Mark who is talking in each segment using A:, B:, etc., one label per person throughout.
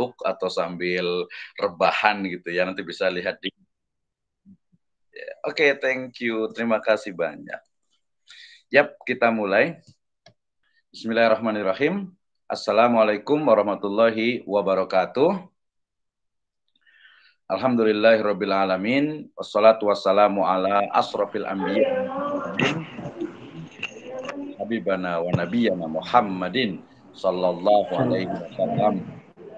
A: ngantuk atau sambil rebahan gitu ya nanti bisa lihat di ya, Oke, okay, thank you. Terima kasih banyak. Yap, kita mulai. Bismillahirrahmanirrahim. Assalamualaikum warahmatullahi wabarakatuh. Alhamdulillahirabbil alamin wassalatu wassalamu ala asrofil anbiya Habibana wa nabiyana Muhammadin sallallahu alaihi wasallam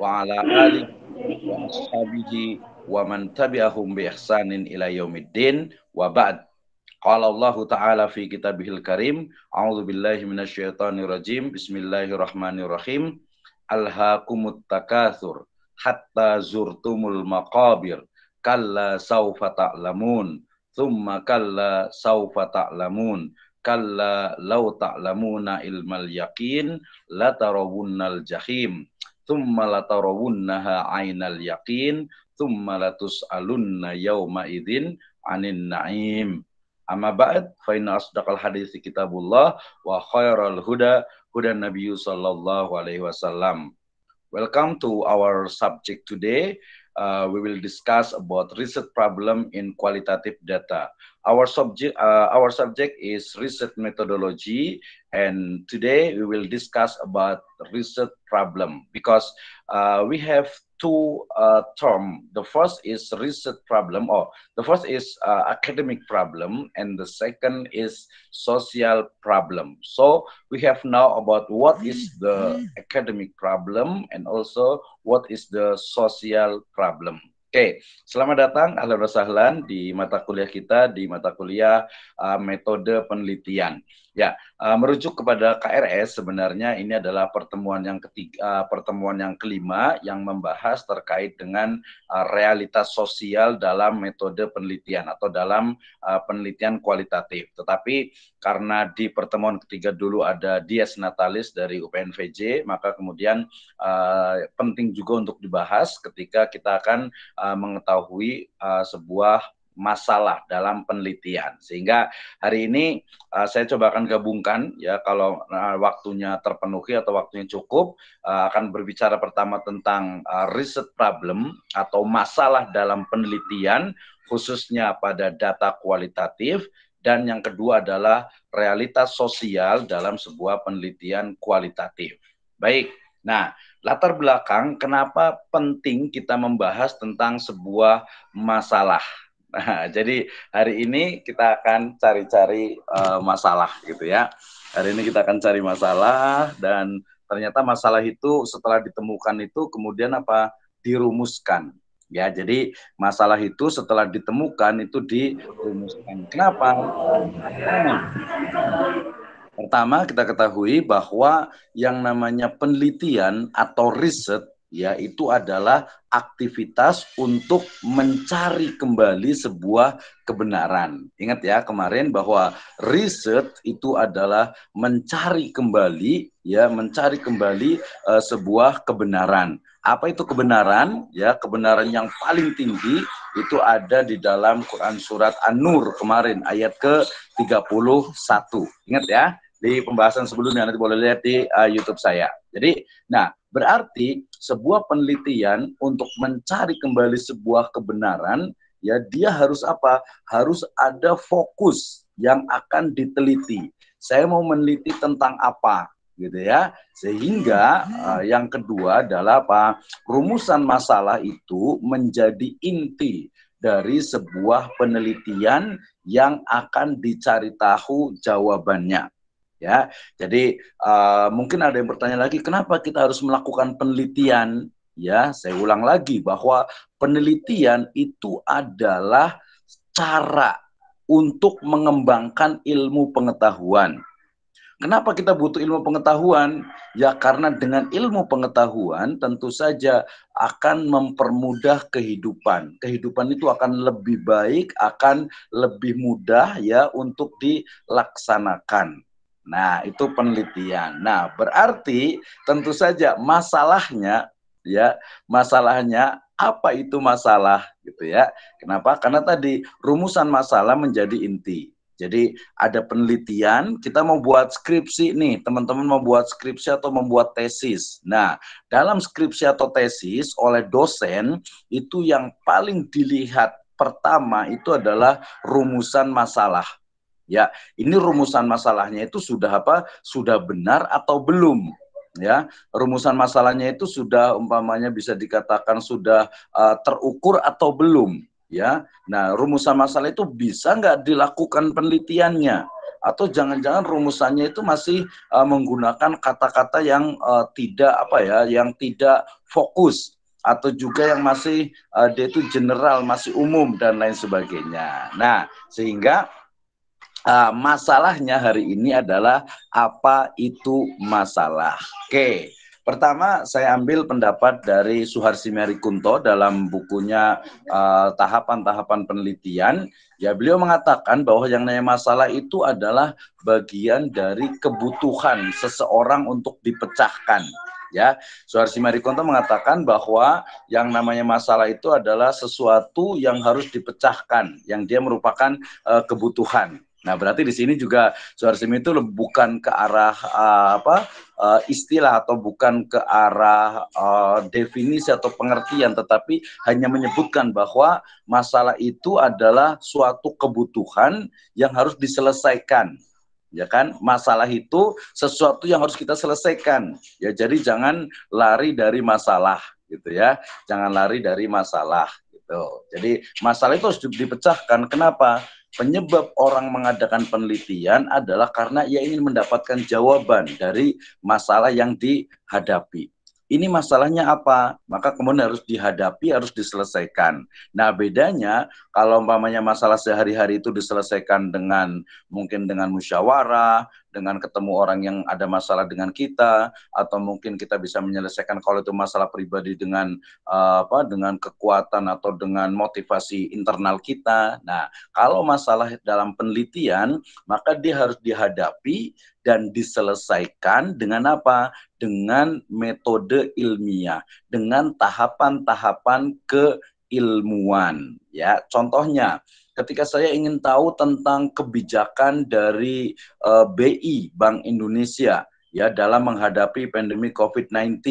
A: wa ala alihi wa ashabihi wa man tabi'ahum bi ihsanin ila yaumiddin wa ba'd qala Allah ta'ala fi kitabihil karim a'udzu billahi minasyaitonir rajim bismillahirrahmanirrahim alhaqumut takatsur hatta zurtumul maqabir kalla saufa ta'lamun thumma kalla saufa ta'lamun kalla law ta'lamuna ilmal yaqin latarawunnal jahim thumma latarawunnaha ainal yakin thumma latus'alunna yawma idzin anin na'im amma ba'd fa inna asdaqal hadits kitabullah wa khairal huda huda nabiy sallallahu alaihi wasallam welcome to our subject today uh, we will discuss about research problem in qualitative data. Our subject, uh, our subject is research methodology and today we will discuss about research problem because uh, we have two uh, term. The first is research problem, or the first is uh, academic problem, and the second is social problem. So we have now about what is the academic problem and also what is the social problem. Oke, okay. selamat datang alhamdulillah sahlan di mata kuliah kita di mata kuliah uh, metode penelitian. Ya, uh, merujuk kepada KRS sebenarnya ini adalah pertemuan yang ketiga, uh, pertemuan yang kelima yang membahas terkait dengan uh, realitas sosial dalam metode penelitian atau dalam uh, penelitian kualitatif. Tetapi karena di pertemuan ketiga dulu ada Dias Natalis dari UPNVJ, maka kemudian uh, penting juga untuk dibahas ketika kita akan uh, mengetahui uh, sebuah masalah dalam penelitian. Sehingga hari ini uh, saya coba akan gabungkan ya kalau uh, waktunya terpenuhi atau waktunya cukup uh, akan berbicara pertama tentang uh, riset problem atau masalah dalam penelitian khususnya pada data kualitatif dan yang kedua adalah realitas sosial dalam sebuah penelitian kualitatif. Baik. Nah, latar belakang kenapa penting kita membahas tentang sebuah masalah Nah, jadi hari ini kita akan cari-cari uh, masalah gitu ya. Hari ini kita akan cari masalah dan ternyata masalah itu setelah ditemukan itu kemudian apa dirumuskan ya jadi masalah itu setelah ditemukan itu dirumuskan kenapa pertama, pertama kita ketahui bahwa yang namanya penelitian atau riset Ya itu adalah aktivitas untuk mencari kembali sebuah kebenaran. Ingat ya kemarin bahwa riset itu adalah mencari kembali ya mencari kembali uh, sebuah kebenaran. Apa itu kebenaran? Ya, kebenaran yang paling tinggi itu ada di dalam Quran surat An-Nur kemarin ayat ke-31. Ingat ya, di pembahasan sebelumnya nanti boleh lihat di uh, YouTube saya. Jadi, nah Berarti sebuah penelitian untuk mencari kembali sebuah kebenaran ya dia harus apa? Harus ada fokus yang akan diteliti. Saya mau meneliti tentang apa? gitu ya. Sehingga uh, yang kedua adalah apa? Rumusan masalah itu menjadi inti dari sebuah penelitian yang akan dicari tahu jawabannya ya. Jadi uh, mungkin ada yang bertanya lagi, kenapa kita harus melakukan penelitian? Ya, saya ulang lagi bahwa penelitian itu adalah cara untuk mengembangkan ilmu pengetahuan. Kenapa kita butuh ilmu pengetahuan? Ya karena dengan ilmu pengetahuan tentu saja akan mempermudah kehidupan. Kehidupan itu akan lebih baik, akan lebih mudah ya untuk dilaksanakan Nah, itu penelitian. Nah, berarti tentu saja masalahnya ya, masalahnya apa itu masalah gitu ya. Kenapa? Karena tadi rumusan masalah menjadi inti. Jadi ada penelitian, kita mau buat skripsi nih, teman-teman mau buat skripsi atau membuat tesis. Nah, dalam skripsi atau tesis oleh dosen itu yang paling dilihat pertama itu adalah rumusan masalah Ya, ini rumusan masalahnya itu sudah apa? Sudah benar atau belum? ya rumusan masalahnya itu sudah umpamanya bisa dikatakan sudah uh, terukur atau belum ya nah rumusan masalah itu bisa nggak dilakukan penelitiannya atau jangan-jangan rumusannya itu masih uh, menggunakan kata-kata yang uh, tidak apa ya yang tidak fokus atau juga yang masih uh, dia itu general masih umum dan lain sebagainya nah sehingga uh, masalahnya hari ini adalah apa itu masalah. Oke. Pertama, saya ambil pendapat dari Suharsi Merikunto dalam bukunya eh, Tahapan-Tahapan uh, Penelitian. Ya, beliau mengatakan bahwa yang namanya masalah itu adalah bagian dari kebutuhan seseorang untuk dipecahkan ya. Suharsi Marikonto mengatakan bahwa yang namanya masalah itu adalah sesuatu yang harus dipecahkan, yang dia merupakan uh, kebutuhan. Nah, berarti di sini juga Suarsim itu bukan ke arah uh, apa uh, istilah atau bukan ke arah uh, definisi atau pengertian, tetapi hanya menyebutkan bahwa masalah itu adalah suatu kebutuhan yang harus diselesaikan. Ya kan, masalah itu sesuatu yang harus kita selesaikan. Ya, jadi jangan lari dari masalah, gitu ya. Jangan lari dari masalah, gitu. Jadi masalah itu harus dipecahkan. Kenapa? penyebab orang mengadakan penelitian adalah karena ia ingin mendapatkan jawaban dari masalah yang dihadapi. Ini masalahnya apa? Maka kemudian harus dihadapi, harus diselesaikan. Nah, bedanya kalau umpamanya masalah sehari-hari itu diselesaikan dengan mungkin dengan musyawarah, dengan ketemu orang yang ada masalah dengan kita atau mungkin kita bisa menyelesaikan kalau itu masalah pribadi dengan uh, apa dengan kekuatan atau dengan motivasi internal kita. Nah, kalau masalah dalam penelitian maka dia harus dihadapi dan diselesaikan dengan apa? Dengan metode ilmiah, dengan tahapan-tahapan keilmuan ya. Contohnya ketika saya ingin tahu tentang kebijakan dari uh, eh, BI Bank Indonesia ya dalam menghadapi pandemi COVID-19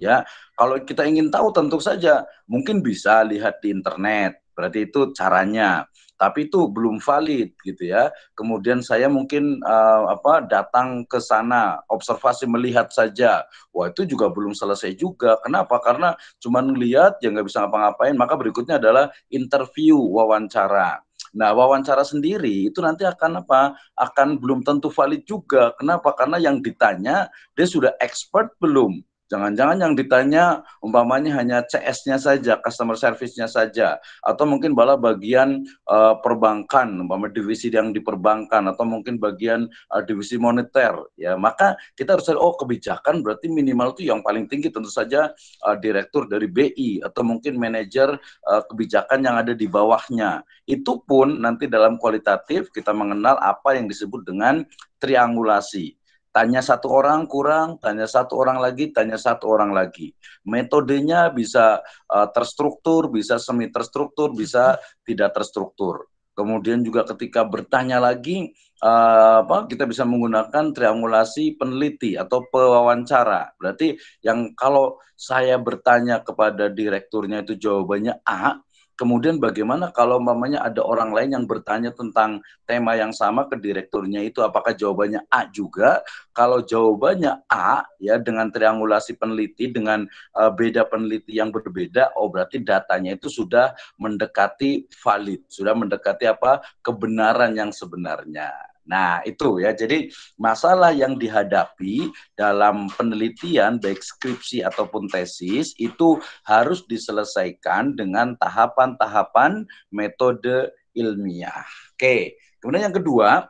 A: ya. Kalau kita ingin tahu tentu saja mungkin bisa lihat di internet. Berarti itu caranya tapi itu belum valid gitu ya. Kemudian saya mungkin uh, apa datang ke sana observasi melihat saja. Wah, itu juga belum selesai juga. Kenapa? Karena cuma ngelihat ya nggak bisa ngapa-ngapain, maka berikutnya adalah interview, wawancara. Nah, wawancara sendiri itu nanti akan apa? Akan belum tentu valid juga. Kenapa? Karena yang ditanya dia sudah expert belum? Jangan-jangan yang ditanya umpamanya hanya CS-nya saja, customer service-nya saja, atau mungkin bala bagian uh, perbankan, umpama divisi yang diperbankan, atau mungkin bagian uh, divisi moneter. Ya, maka kita harus oh kebijakan berarti minimal itu yang paling tinggi tentu saja uh, direktur dari BI atau mungkin manajer uh, kebijakan yang ada di bawahnya. Itu pun nanti dalam kualitatif kita mengenal apa yang disebut dengan triangulasi Tanya satu orang kurang, tanya satu orang lagi, tanya satu orang lagi. Metodenya bisa uh, terstruktur, bisa semi terstruktur, bisa tidak terstruktur. Kemudian juga ketika bertanya lagi, uh, apa kita bisa menggunakan triangulasi peneliti atau pewawancara. Berarti yang kalau saya bertanya kepada direkturnya itu jawabannya A, Kemudian bagaimana kalau mamanya ada orang lain yang bertanya tentang tema yang sama ke direkturnya itu apakah jawabannya A juga? Kalau jawabannya A ya dengan triangulasi peneliti dengan uh, beda peneliti yang berbeda oh berarti datanya itu sudah mendekati valid, sudah mendekati apa kebenaran yang sebenarnya. Nah, itu ya. Jadi masalah yang dihadapi dalam penelitian baik skripsi ataupun tesis itu harus diselesaikan dengan tahapan-tahapan metode ilmiah. Oke. Kemudian yang kedua,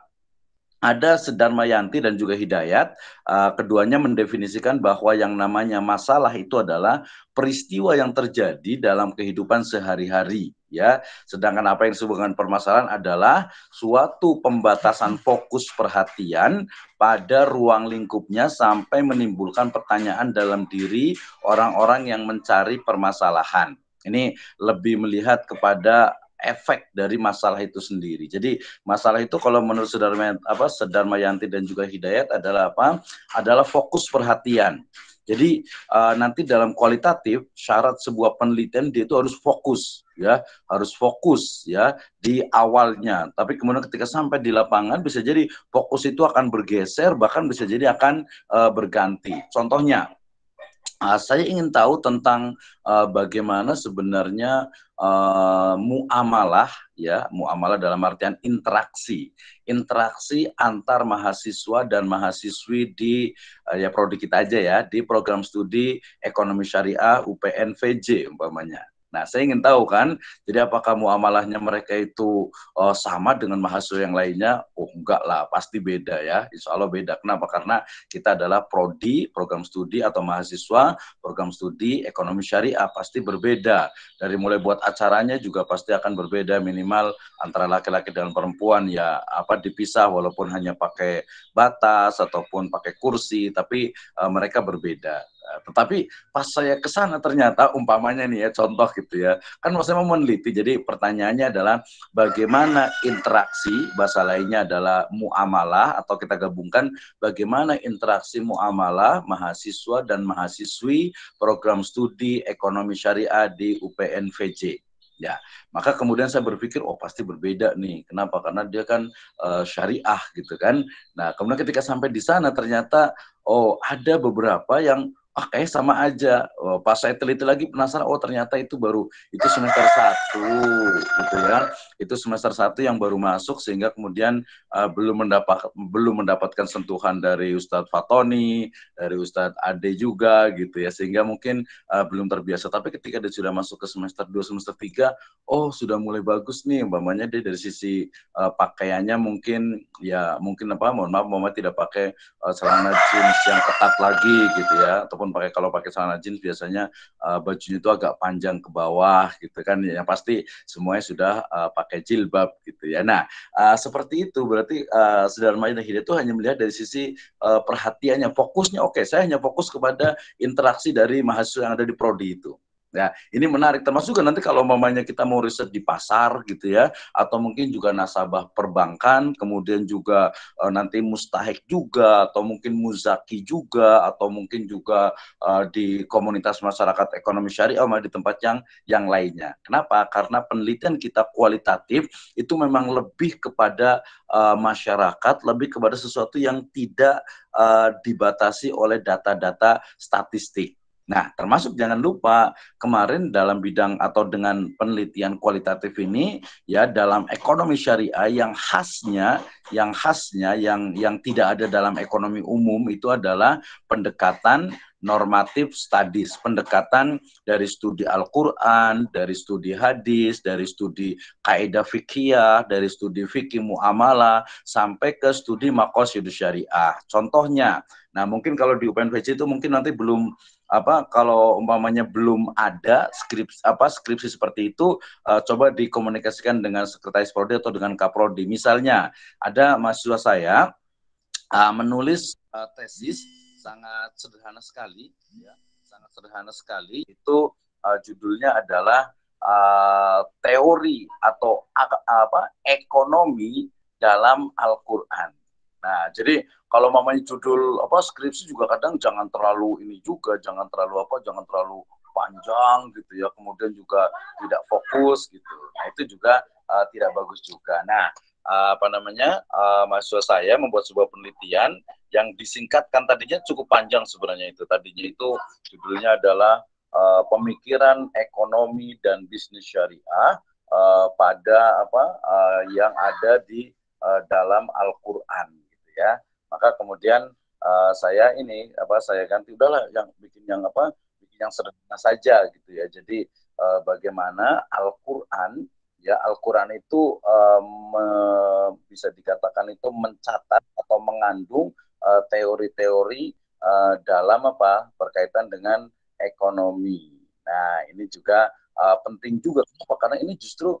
A: ada Sedarmayanti dan juga Hidayat. Uh, keduanya mendefinisikan bahwa yang namanya masalah itu adalah peristiwa yang terjadi dalam kehidupan sehari-hari. Ya, sedangkan apa yang disebut permasalahan adalah suatu pembatasan fokus perhatian pada ruang lingkupnya sampai menimbulkan pertanyaan dalam diri orang-orang yang mencari permasalahan. Ini lebih melihat kepada efek dari masalah itu sendiri. Jadi masalah itu kalau menurut Sudarma apa Sedarmayanti dan juga Hidayat adalah apa? Adalah fokus perhatian. Jadi uh, nanti dalam kualitatif syarat sebuah penelitian dia itu harus fokus ya, harus fokus ya di awalnya. Tapi kemudian ketika sampai di lapangan bisa jadi fokus itu akan bergeser bahkan bisa jadi akan uh, berganti. Contohnya Uh, saya ingin tahu tentang uh, bagaimana sebenarnya uh, muamalah ya muamalah dalam artian interaksi interaksi antar mahasiswa dan mahasiswi di uh, ya prodi kita aja ya di program studi ekonomi syariah UPN VJ umpamanya Nah, saya ingin tahu kan, jadi apakah muamalahnya mereka itu uh, sama dengan mahasiswa yang lainnya? Oh, enggak lah, pasti beda ya. Insya Allah beda. Kenapa? Karena kita adalah prodi, program studi atau mahasiswa, program studi ekonomi syariah pasti berbeda. Dari mulai buat acaranya juga pasti akan berbeda minimal antara laki-laki dan perempuan ya apa dipisah walaupun hanya pakai batas ataupun pakai kursi, tapi uh, mereka berbeda. Eh, tetapi pas saya ke sana ternyata umpamanya nih ya contoh gitu ya. Kan maksudnya mau meneliti. Jadi pertanyaannya adalah bagaimana interaksi bahasa lainnya adalah muamalah atau kita gabungkan bagaimana interaksi muamalah mahasiswa dan mahasiswi program studi ekonomi syariah di UPN VJ. Ya, maka kemudian saya berpikir, oh pasti berbeda nih. Kenapa? Karena dia kan e, syariah gitu kan. Nah, kemudian ketika sampai di sana ternyata, oh ada beberapa yang ah kayaknya eh, sama aja. Oh, pas saya teliti lagi penasaran, oh ternyata itu baru itu semester satu, gitu ya. Itu semester satu yang baru masuk sehingga kemudian uh, belum mendapat belum mendapatkan sentuhan dari Ustadz Fatoni, dari Ustadz Ade juga, gitu ya. Sehingga mungkin uh, belum terbiasa. Tapi ketika dia sudah masuk ke semester dua semester tiga oh sudah mulai bagus nih, umpamanya dia dari sisi uh, pakaiannya mungkin ya mungkin apa, mohon maaf, mama tidak pakai uh, celana jeans yang ketat lagi, gitu ya, ataupun pakai kalau pakai celana jeans biasanya uh, bajunya itu agak panjang ke bawah gitu kan yang pasti semuanya sudah uh, pakai jilbab gitu ya nah uh, seperti itu berarti uh, saudara Maya Hidayat itu hanya melihat dari sisi uh, perhatiannya fokusnya oke okay, saya hanya fokus kepada interaksi dari mahasiswa yang ada di prodi itu Ya ini menarik termasuk juga nanti kalau mamanya kita mau riset di pasar gitu ya atau mungkin juga nasabah perbankan, kemudian juga uh, nanti mustahik juga atau mungkin muzaki juga atau mungkin juga uh, di komunitas masyarakat ekonomi syariah oh, malah di tempat yang yang lainnya. Kenapa? Karena penelitian kita kualitatif itu memang lebih kepada uh, masyarakat, lebih kepada sesuatu yang tidak uh, dibatasi oleh data-data statistik Nah, termasuk jangan lupa kemarin dalam bidang atau dengan penelitian kualitatif ini ya dalam ekonomi syariah yang khasnya yang khasnya yang yang tidak ada dalam ekonomi umum itu adalah pendekatan normatif studies, pendekatan dari studi Al-Qur'an, dari studi hadis, dari studi kaidah fikih, dari studi fikih muamalah sampai ke studi maqasid syariah. Contohnya, nah mungkin kalau di UPNVC itu mungkin nanti belum apa kalau umpamanya belum ada skripsi apa skripsi seperti itu uh, coba dikomunikasikan dengan sekretaris prodi atau dengan kaprodi misalnya ada mahasiswa saya uh, menulis uh, tesis sangat sederhana sekali ya sangat sederhana sekali itu uh, judulnya adalah uh, teori atau uh, apa ekonomi dalam Al-Qur'an Nah, jadi kalau mamanya judul apa skripsi juga kadang jangan terlalu ini juga, jangan terlalu apa, jangan terlalu panjang gitu ya. Kemudian juga tidak fokus gitu. Nah, itu juga uh, tidak bagus juga. Nah, uh, apa namanya? Uh, mahasiswa saya membuat sebuah penelitian yang disingkatkan tadinya cukup panjang sebenarnya itu. Tadinya itu judulnya adalah uh, pemikiran ekonomi dan bisnis syariah uh, pada apa uh, yang ada di dalam Al-Qur'an ya maka kemudian uh, saya ini apa saya ganti udahlah yang bikin yang apa bikin yang sederhana saja gitu ya jadi uh, bagaimana Al-Qur'an ya Al-Qur'an itu uh, me, bisa dikatakan itu mencatat atau mengandung uh, teori-teori uh, dalam apa berkaitan dengan ekonomi. Nah, ini juga uh, penting juga kenapa? Karena ini justru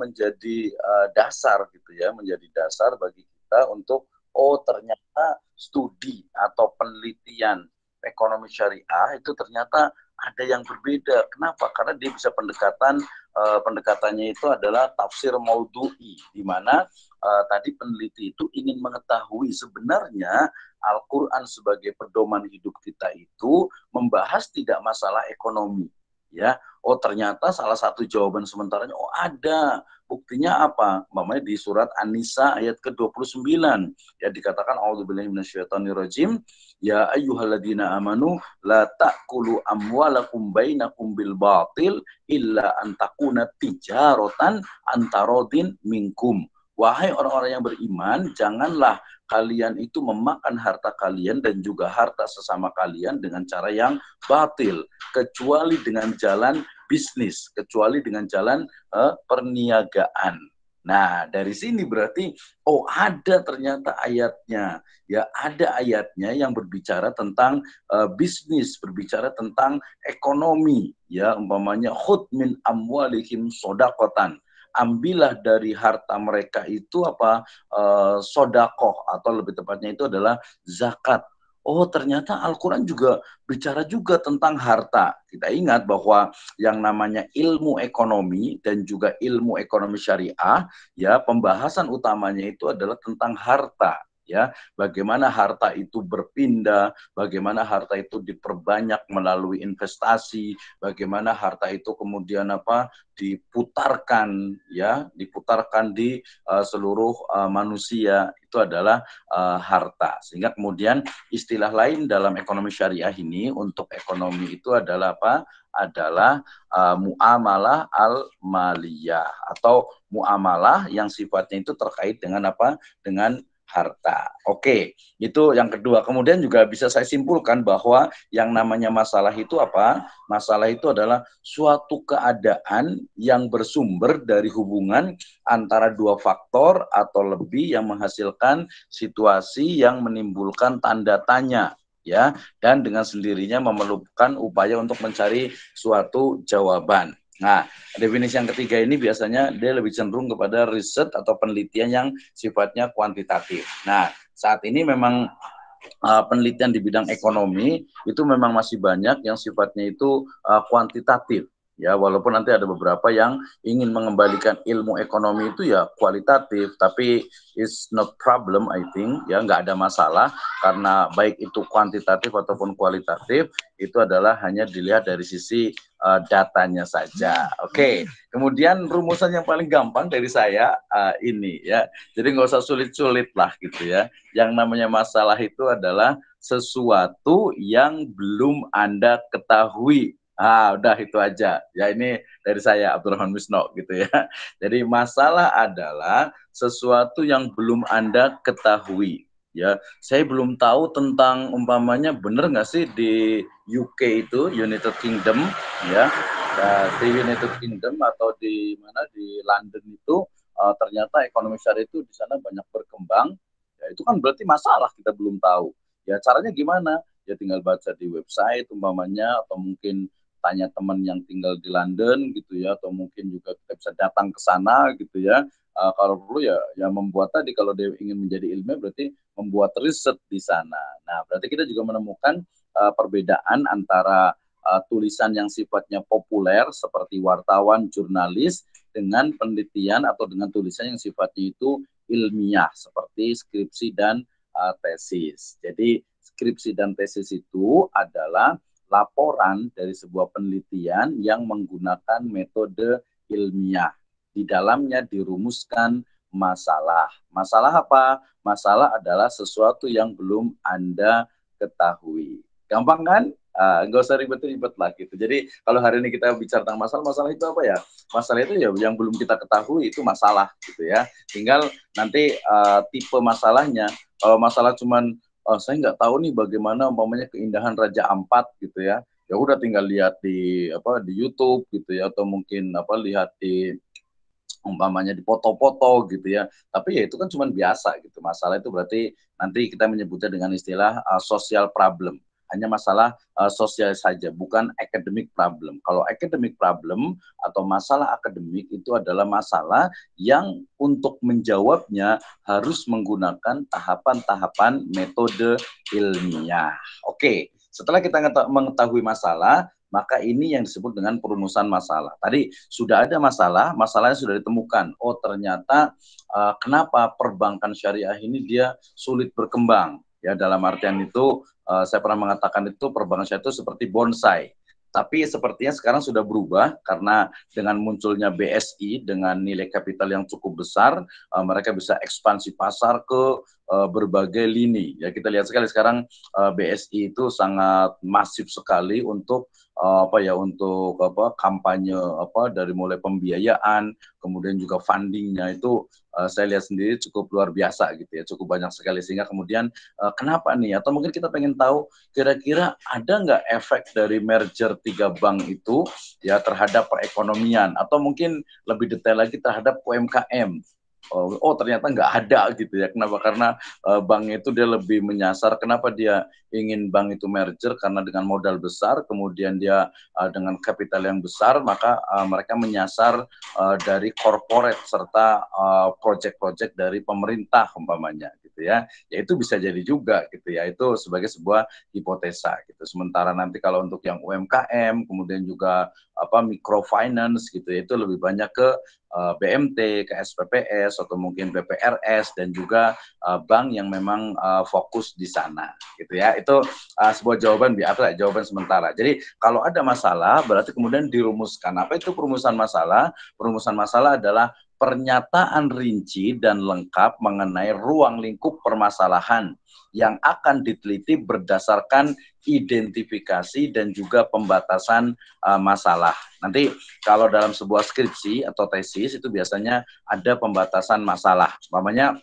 A: menjadi dasar gitu ya, menjadi dasar bagi kita untuk oh ternyata studi atau penelitian ekonomi syariah itu ternyata ada yang berbeda. Kenapa? Karena dia bisa pendekatan uh, pendekatannya itu adalah tafsir maudhu'i di mana uh, tadi peneliti itu ingin mengetahui sebenarnya Al-Qur'an sebagai pedoman hidup kita itu membahas tidak masalah ekonomi, ya oh ternyata salah satu jawaban sementaranya oh ada buktinya apa mamanya di surat An-Nisa ayat ke-29 ya dikatakan auzubillahi minasyaitonirrajim ya ayyuhalladzina amanu la taqulu amwalakum bainakum bil batil illa antakuna tijaratan antarodin minkum Wahai orang-orang yang beriman, janganlah kalian itu memakan harta kalian dan juga harta sesama kalian dengan cara yang batil, kecuali dengan jalan bisnis, kecuali dengan jalan eh, perniagaan. Nah, dari sini berarti oh ada ternyata ayatnya. Ya, ada ayatnya yang berbicara tentang uh, bisnis, berbicara tentang ekonomi, ya umpamanya khud min amwalihim sodakotan ambillah dari harta mereka itu apa uh, sodakoh atau lebih tepatnya itu adalah zakat Oh ternyata Al-Quran juga bicara juga tentang harta. Kita ingat bahwa yang namanya ilmu ekonomi dan juga ilmu ekonomi syariah, ya pembahasan utamanya itu adalah tentang harta ya bagaimana harta itu berpindah bagaimana harta itu diperbanyak melalui investasi bagaimana harta itu kemudian apa diputarkan ya diputarkan di uh, seluruh uh, manusia itu adalah uh, harta sehingga kemudian istilah lain dalam ekonomi syariah ini untuk ekonomi itu adalah apa adalah uh, muamalah al maliyah atau muamalah yang sifatnya itu terkait dengan apa dengan harta. Oke, itu yang kedua. Kemudian juga bisa saya simpulkan bahwa yang namanya masalah itu apa? Masalah itu adalah suatu keadaan yang bersumber dari hubungan antara dua faktor atau lebih yang menghasilkan situasi yang menimbulkan tanda tanya ya dan dengan sendirinya memerlukan upaya untuk mencari suatu jawaban. Nah, definisi yang ketiga ini biasanya dia lebih cenderung kepada riset atau penelitian yang sifatnya kuantitatif. Nah, saat ini memang uh, penelitian di bidang ekonomi itu memang masih banyak yang sifatnya itu uh, kuantitatif ya walaupun nanti ada beberapa yang ingin mengembalikan ilmu ekonomi itu ya kualitatif tapi it's not problem I think ya nggak ada masalah karena baik itu kuantitatif ataupun kualitatif itu adalah hanya dilihat dari sisi uh, datanya saja oke okay. kemudian rumusan yang paling gampang dari saya uh, ini ya jadi nggak usah sulit-sulit lah gitu ya yang namanya masalah itu adalah sesuatu yang belum Anda ketahui Ah, udah itu aja. Ya ini dari saya Abdurrahman Wisno gitu ya. Jadi masalah adalah sesuatu yang belum Anda ketahui. Ya, saya belum tahu tentang umpamanya benar nggak sih di UK itu United Kingdom ya nah, di United Kingdom atau di mana di London itu uh, ternyata ekonomi syariah itu di sana banyak berkembang ya itu kan berarti masalah kita belum tahu ya caranya gimana ya tinggal baca di website umpamanya atau mungkin tanya teman yang tinggal di London gitu ya atau mungkin juga kita bisa datang ke sana gitu ya uh, kalau perlu ya ya membuat tadi kalau dia ingin menjadi ilmiah berarti membuat riset di sana nah berarti kita juga menemukan uh, perbedaan antara uh, tulisan yang sifatnya populer seperti wartawan jurnalis dengan penelitian atau dengan tulisan yang sifatnya itu ilmiah seperti skripsi dan uh, tesis jadi skripsi dan tesis itu adalah laporan dari sebuah penelitian yang menggunakan metode ilmiah. Di dalamnya dirumuskan masalah. Masalah apa? Masalah adalah sesuatu yang belum Anda ketahui. Gampang kan? Ah, nggak uh, usah ribet-ribet lah gitu. Jadi kalau hari ini kita bicara tentang masalah, masalah itu apa ya? Masalah itu ya yang belum kita ketahui itu masalah gitu ya. Tinggal nanti uh, tipe masalahnya. Kalau masalah cuman uh, saya nggak tahu nih bagaimana umpamanya keindahan Raja Ampat gitu ya ya udah tinggal lihat di apa di YouTube gitu ya atau mungkin apa lihat di umpamanya di foto-foto gitu ya tapi ya itu kan cuma biasa gitu masalah itu berarti nanti kita menyebutnya dengan istilah uh, ah, social problem hanya masalah uh, sosial saja, bukan academic problem. Kalau academic problem atau masalah akademik itu adalah masalah yang untuk menjawabnya harus menggunakan tahapan-tahapan metode ilmiah. Oke, setelah kita mengetahui masalah, maka ini yang disebut dengan perumusan masalah. Tadi sudah ada masalah, masalahnya sudah ditemukan. Oh ternyata uh, kenapa perbankan syariah ini dia sulit berkembang? Ya dalam artian itu uh, saya pernah mengatakan itu perbankan syariah itu seperti bonsai. Tapi sepertinya sekarang sudah berubah karena dengan munculnya BSI dengan nilai kapital yang cukup besar, uh, mereka bisa ekspansi pasar ke uh, berbagai lini. Ya kita lihat sekali sekarang uh, BSI itu sangat masif sekali untuk Eh, apa ya untuk apa kampanye apa dari mulai pembiayaan kemudian juga fundingnya itu uh, saya lihat sendiri cukup luar biasa gitu ya cukup banyak sekali sehingga kemudian uh, kenapa nih atau mungkin kita pengen tahu kira-kira ada nggak efek dari merger tiga bank itu ya terhadap perekonomian atau mungkin lebih detail lagi terhadap UMKM Oh, oh ternyata nggak ada gitu ya kenapa karena uh, bank itu dia lebih menyasar kenapa dia ingin bank itu merger karena dengan modal besar kemudian dia uh, dengan kapital yang besar maka uh, mereka menyasar uh, dari corporate serta uh, project-project dari pemerintah umpamanya gitu ya Ya itu bisa jadi juga gitu ya itu sebagai sebuah hipotesa gitu sementara nanti kalau untuk yang UMKM kemudian juga apa microfinance gitu ya. itu lebih banyak ke uh, eh, BMT, ke SPPS atau mungkin BPRS dan juga eh, bank yang memang eh, fokus di sana gitu ya. Itu sebuah jawaban apa jawaban sementara. Jadi kalau ada masalah berarti kemudian dirumuskan. Apa itu perumusan masalah? Perumusan masalah adalah pernyataan rinci dan lengkap mengenai ruang lingkup permasalahan yang akan diteliti berdasarkan identifikasi dan juga pembatasan uh, masalah. Nanti kalau dalam sebuah skripsi atau tesis itu biasanya ada pembatasan masalah. Umpamanya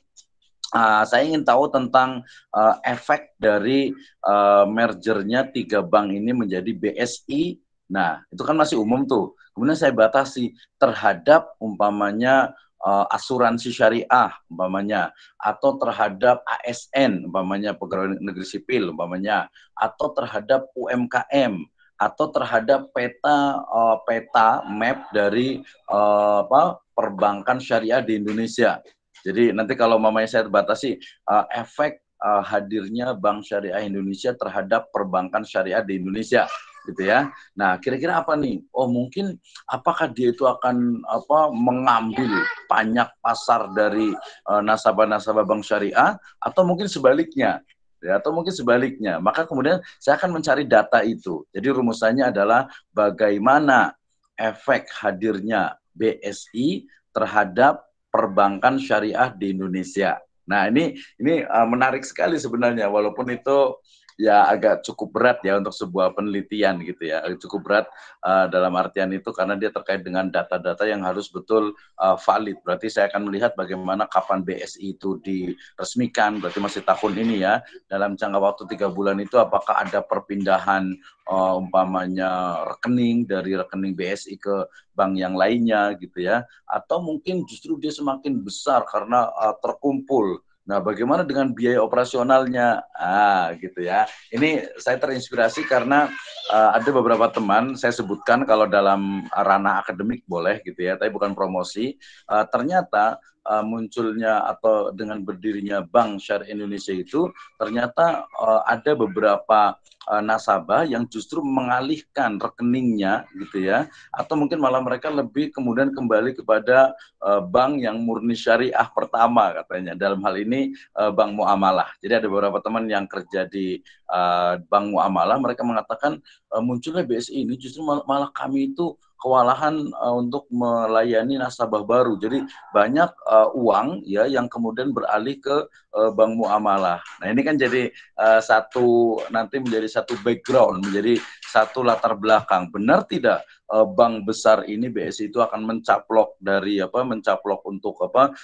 A: uh, saya ingin tahu tentang uh, efek dari uh, mergernya tiga bank ini menjadi BSI. Nah, itu kan masih umum tuh kemudian saya batasi terhadap umpamanya uh, asuransi syariah umpamanya atau terhadap ASN umpamanya pegawai negeri sipil umpamanya atau terhadap UMKM atau terhadap peta uh, peta map dari uh, apa perbankan syariah di Indonesia. Jadi nanti kalau mamanya saya terbatasi uh, efek uh, hadirnya bank syariah Indonesia terhadap perbankan syariah di Indonesia gitu ya. Nah, kira-kira apa nih? Oh, mungkin apakah dia itu akan apa mengambil banyak pasar dari uh, nasabah-nasabah bank syariah atau mungkin sebaliknya? Ya, atau mungkin sebaliknya. Maka kemudian saya akan mencari data itu. Jadi rumusannya adalah bagaimana efek hadirnya BSI terhadap perbankan syariah di Indonesia. Nah, ini ini eh, menarik sekali sebenarnya walaupun itu ya agak cukup berat ya untuk sebuah penelitian gitu ya cukup berat uh, dalam artian itu karena dia terkait dengan data-data yang harus betul uh, valid berarti saya akan melihat bagaimana kapan BSI itu diresmikan berarti masih tahun ini ya dalam jangka waktu tiga bulan itu apakah ada perpindahan uh, umpamanya rekening dari rekening BSI ke bank yang lainnya gitu ya atau mungkin justru dia semakin besar karena uh, terkumpul Nah, bagaimana dengan biaya operasionalnya? Ah, gitu ya. Ini saya terinspirasi karena uh, ada beberapa teman saya sebutkan kalau dalam ranah akademik boleh gitu ya, tapi bukan promosi. Uh, ternyata uh, munculnya atau dengan berdirinya Bank Syariah Indonesia itu ternyata uh, ada beberapa uh, nasabah yang justru mengalihkan rekeningnya gitu ya atau mungkin malah mereka lebih kemudian kembali kepada uh, bank yang murni syariah pertama katanya dalam hal ini uh, bank muamalah. Jadi ada beberapa teman yang kerja di uh, bank muamalah mereka mengatakan uh, munculnya BSI ini justru mal malah kami itu kewalahan uh, untuk melayani nasabah baru. Jadi banyak uh, uang ya yang kemudian beralih ke uh, eh, bank muamalah. Nah ini kan jadi uh, satu nanti menjadi satu background, menjadi satu latar belakang. Benar tidak uh, bank besar ini BSI itu akan mencaplok dari apa mencaplok untuk apa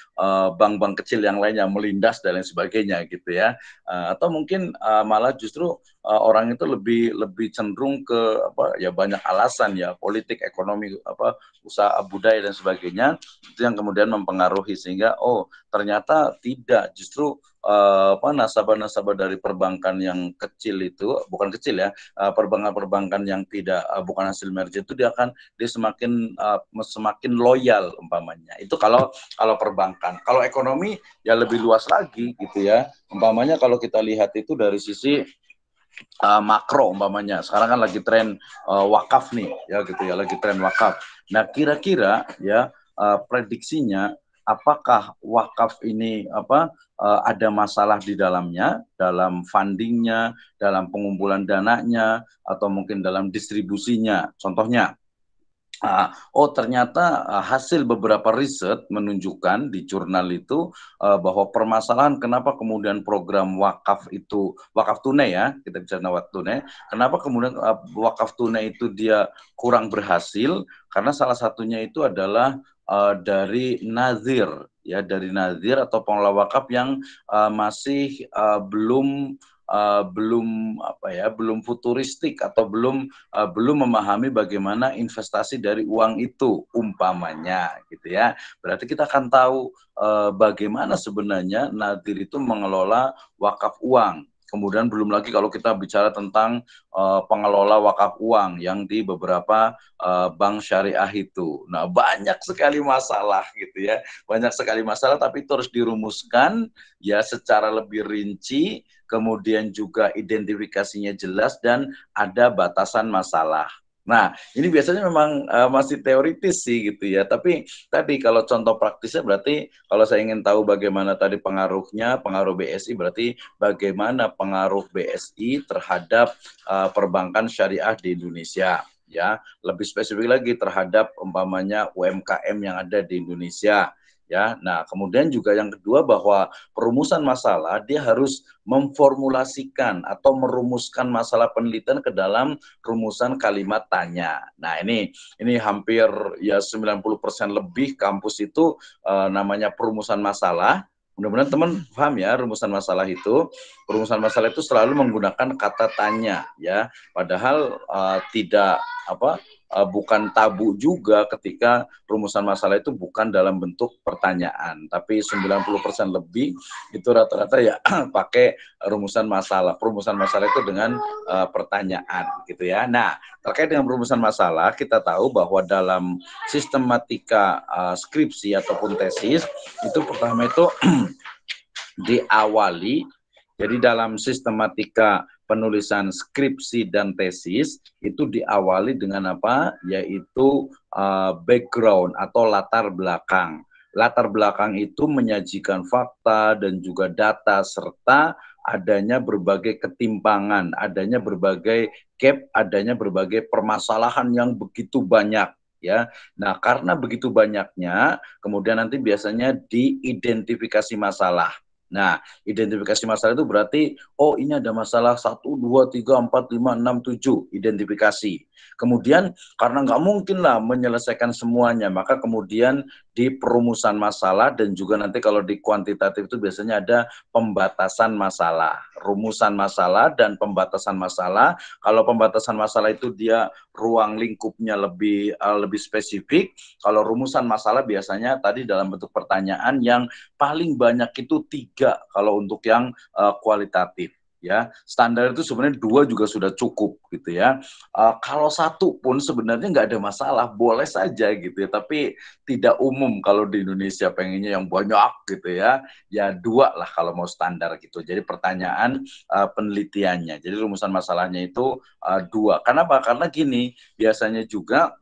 A: bank-bank uh, kecil yang lainnya melindas dan lain sebagainya gitu ya. Uh, atau mungkin uh, malah justru uh, orang itu lebih lebih cenderung ke apa ya banyak alasan ya politik ekonomi apa usaha budaya dan sebagainya itu yang kemudian mempengaruhi sehingga oh ternyata tidak justru uh, apa nasabah-nasabah dari perbankan yang kecil itu bukan kecil ya eh, perbankan-perbankan yang tidak uh, bukan hasil merger itu dia akan dia semakin uh, semakin loyal umpamanya itu kalau kalau perbankan kalau ekonomi ya lebih luas lagi gitu ya umpamanya kalau kita lihat itu dari sisi uh, makro umpamanya sekarang kan lagi tren uh, wakaf nih ya gitu ya lagi tren wakaf nah kira-kira ya uh, prediksinya apakah wakaf ini apa uh, ada masalah di dalamnya dalam fundingnya dalam pengumpulan dananya atau mungkin dalam distribusinya contohnya Uh, oh ternyata uh, hasil beberapa riset menunjukkan di jurnal itu uh, bahwa permasalahan kenapa kemudian program wakaf itu wakaf tunai ya kita bicara wakaf tunai kenapa kemudian uh, wakaf tunai itu dia kurang berhasil karena salah satunya itu adalah uh, dari nazir ya dari nazir atau pengelola wakaf yang uh, masih uh, belum uh, belum apa ya belum futuristik atau belum uh, belum memahami bagaimana investasi dari uang itu umpamanya gitu ya berarti kita akan tahu uh, bagaimana sebenarnya nadir itu mengelola wakaf uang Kemudian belum lagi kalau kita bicara tentang uh, pengelola wakaf uang yang di beberapa uh, bank syariah itu. Nah, banyak sekali masalah gitu ya. Banyak sekali masalah tapi itu harus dirumuskan ya secara lebih rinci, kemudian juga identifikasinya jelas dan ada batasan masalah. Nah, ini biasanya memang uh, masih teoritis sih gitu ya. Tapi tadi kalau contoh praktisnya berarti kalau saya ingin tahu bagaimana tadi pengaruhnya, pengaruh BSI berarti bagaimana pengaruh BSI terhadap uh, perbankan syariah di Indonesia ya. Lebih spesifik lagi terhadap umpamanya UMKM yang ada di Indonesia ya. Nah, kemudian juga yang kedua bahwa perumusan masalah dia harus memformulasikan atau merumuskan masalah penelitian ke dalam rumusan kalimat tanya. Nah, ini ini hampir ya 90% lebih kampus itu eh, namanya perumusan masalah. Mudah-mudahan teman paham ya rumusan masalah itu. Rumusan masalah itu selalu menggunakan kata tanya ya. Padahal eh, tidak apa uh, bukan tabu juga ketika rumusan masalah itu bukan dalam bentuk pertanyaan, tapi 90% lebih itu rata-rata ya pakai rumusan masalah. Rumusan masalah itu dengan uh, pertanyaan gitu ya. Nah, terkait dengan rumusan masalah, kita tahu bahwa dalam sistematika uh, skripsi ataupun tesis itu pertama itu diawali jadi dalam sistematika penulisan skripsi dan tesis itu diawali dengan apa? Yaitu uh, background atau latar belakang. Latar belakang itu menyajikan fakta dan juga data serta adanya berbagai ketimpangan, adanya berbagai gap, adanya berbagai permasalahan yang begitu banyak ya. Nah, karena begitu banyaknya, kemudian nanti biasanya diidentifikasi masalah Nah, identifikasi masalah itu berarti, oh ini ada masalah 1, 2, 3, 4, 5, 6, 7, identifikasi. Kemudian, karena nggak mungkin lah menyelesaikan semuanya, maka kemudian di perumusan masalah dan juga nanti kalau di kuantitatif itu biasanya ada pembatasan masalah, rumusan masalah dan pembatasan masalah. Kalau pembatasan masalah itu dia ruang lingkupnya lebih uh, lebih spesifik. Kalau rumusan masalah biasanya tadi dalam bentuk pertanyaan yang paling banyak itu tiga kalau untuk yang uh, kualitatif ya standar itu sebenarnya dua juga sudah cukup gitu ya uh, kalau satu pun sebenarnya nggak ada masalah boleh saja gitu ya tapi tidak umum kalau di Indonesia pengennya yang banyak gitu ya ya dua lah kalau mau standar gitu jadi pertanyaan uh, penelitiannya jadi rumusan masalahnya itu uh, dua apa karena gini biasanya juga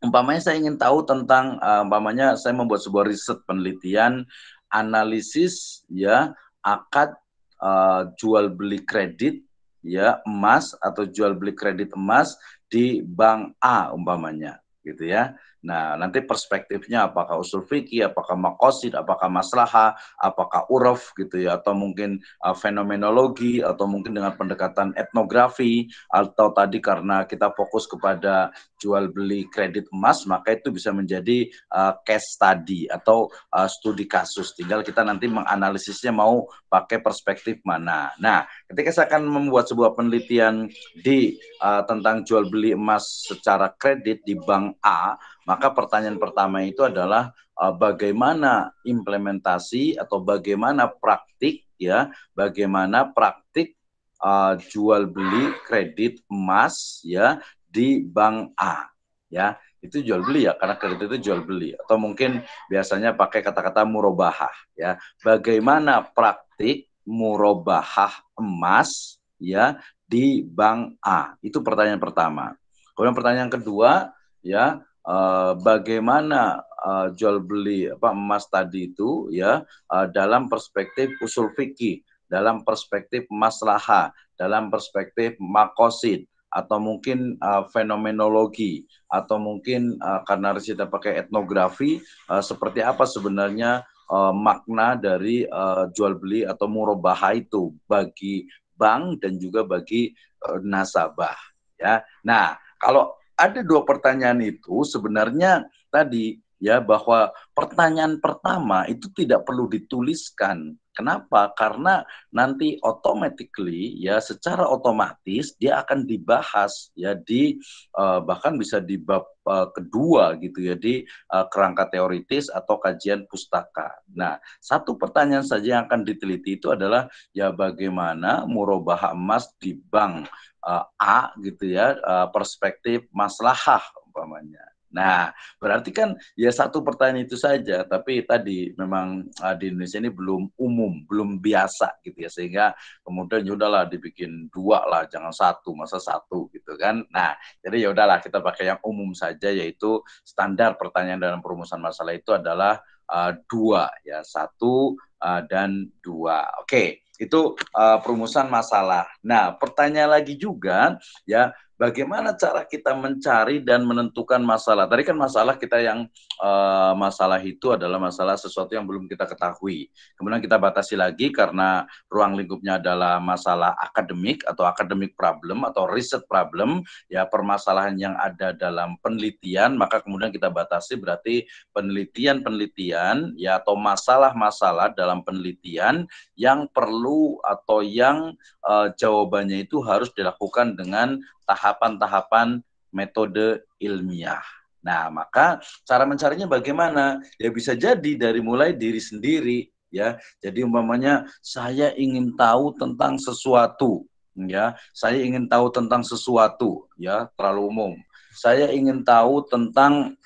A: umpamanya saya ingin tahu tentang umpamanya saya membuat sebuah riset penelitian analisis ya akad Eh, jual beli kredit ya emas atau jual beli kredit emas di bank A umpamanya gitu ya. Nah, nanti perspektifnya apakah usul fikih, apakah makosid, apakah maslahah, apakah uruf gitu ya, atau mungkin uh, fenomenologi, atau mungkin dengan pendekatan etnografi, atau tadi karena kita fokus kepada jual beli kredit emas maka itu bisa menjadi uh, case study atau uh, studi kasus tinggal kita nanti menganalisisnya mau pakai perspektif mana nah ketika saya akan membuat sebuah penelitian di uh, tentang jual beli emas secara kredit di bank A maka pertanyaan pertama itu adalah uh, bagaimana implementasi atau bagaimana praktik ya bagaimana praktik uh, jual beli kredit emas ya di bank A ya itu jual beli ya karena kredit itu jual beli atau mungkin biasanya pakai kata-kata murabahah ya bagaimana praktik murabahah emas ya di bank A itu pertanyaan pertama kemudian pertanyaan kedua ya eh, bagaimana eh, jual beli apa emas tadi itu ya eh, dalam perspektif usul fikih dalam perspektif maslahah dalam perspektif makosid atau mungkin uh, fenomenologi atau mungkin uh, karena kita pakai etnografi uh, seperti apa sebenarnya uh, makna dari uh, jual beli atau murabahah itu bagi bank dan juga bagi uh, nasabah ya. Nah, kalau ada dua pertanyaan itu sebenarnya tadi ya bahwa pertanyaan pertama itu tidak perlu dituliskan. Kenapa? Karena nanti automatically ya secara otomatis dia akan dibahas ya di uh, bahkan bisa di bab uh, kedua gitu ya di uh, kerangka teoritis atau kajian pustaka. Nah, satu pertanyaan saja yang akan diteliti itu adalah ya bagaimana murabah emas di bank uh, A gitu ya uh, perspektif maslahah umpamanya. Nah, berarti kan ya satu pertanyaan itu saja, tapi tadi memang uh, di Indonesia ini belum umum, belum biasa gitu ya, sehingga kemudian yaudahlah dibikin dua lah, jangan satu, masa satu gitu kan. Nah, jadi ya udahlah kita pakai yang umum saja, yaitu standar pertanyaan dalam perumusan masalah itu adalah uh, dua ya, satu uh, dan dua. Oke. Okay itu uh, perumusan masalah. Nah, pertanyaan lagi juga ya bagaimana cara kita mencari dan menentukan masalah. Tadi kan masalah kita yang uh, masalah itu adalah masalah sesuatu yang belum kita ketahui. Kemudian kita batasi lagi karena ruang lingkupnya adalah masalah akademik atau akademik problem atau riset problem, ya permasalahan yang ada dalam penelitian, maka kemudian kita batasi berarti penelitian-penelitian ya atau masalah-masalah dalam penelitian yang perlu atau yang uh, jawabannya itu harus dilakukan dengan tahapan-tahapan metode ilmiah. Nah, maka cara mencarinya bagaimana? Ya bisa jadi dari mulai diri sendiri ya. Jadi umpamanya saya ingin tahu tentang sesuatu ya. Saya ingin tahu tentang sesuatu ya, terlalu umum. Saya ingin tahu tentang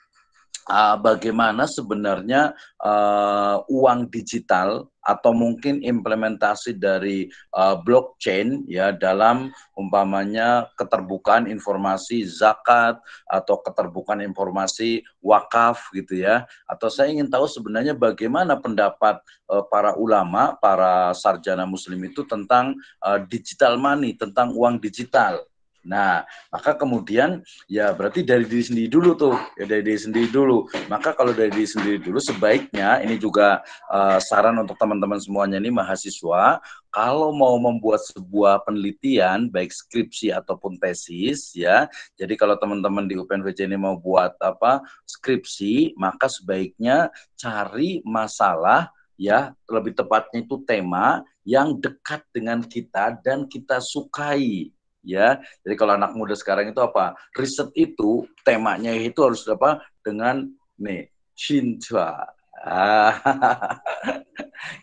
A: uh, bagaimana sebenarnya uh, uang digital atau mungkin implementasi dari uh, blockchain ya dalam umpamanya keterbukaan informasi zakat atau keterbukaan informasi wakaf gitu ya atau saya ingin tahu sebenarnya bagaimana pendapat uh, para ulama para sarjana muslim itu tentang uh, digital money tentang uang digital Nah, maka kemudian ya berarti dari diri sendiri dulu tuh, ya dari diri sendiri dulu. Maka kalau dari diri sendiri dulu sebaiknya ini juga uh, saran untuk teman-teman semuanya nih mahasiswa kalau mau membuat sebuah penelitian baik skripsi ataupun tesis ya jadi kalau teman-teman di UPNVJ ini mau buat apa skripsi maka sebaiknya cari masalah ya lebih tepatnya itu tema yang dekat dengan kita dan kita sukai ya. Jadi kalau anak muda sekarang itu apa? Riset itu temanya itu harus apa? Dengan nih cinta.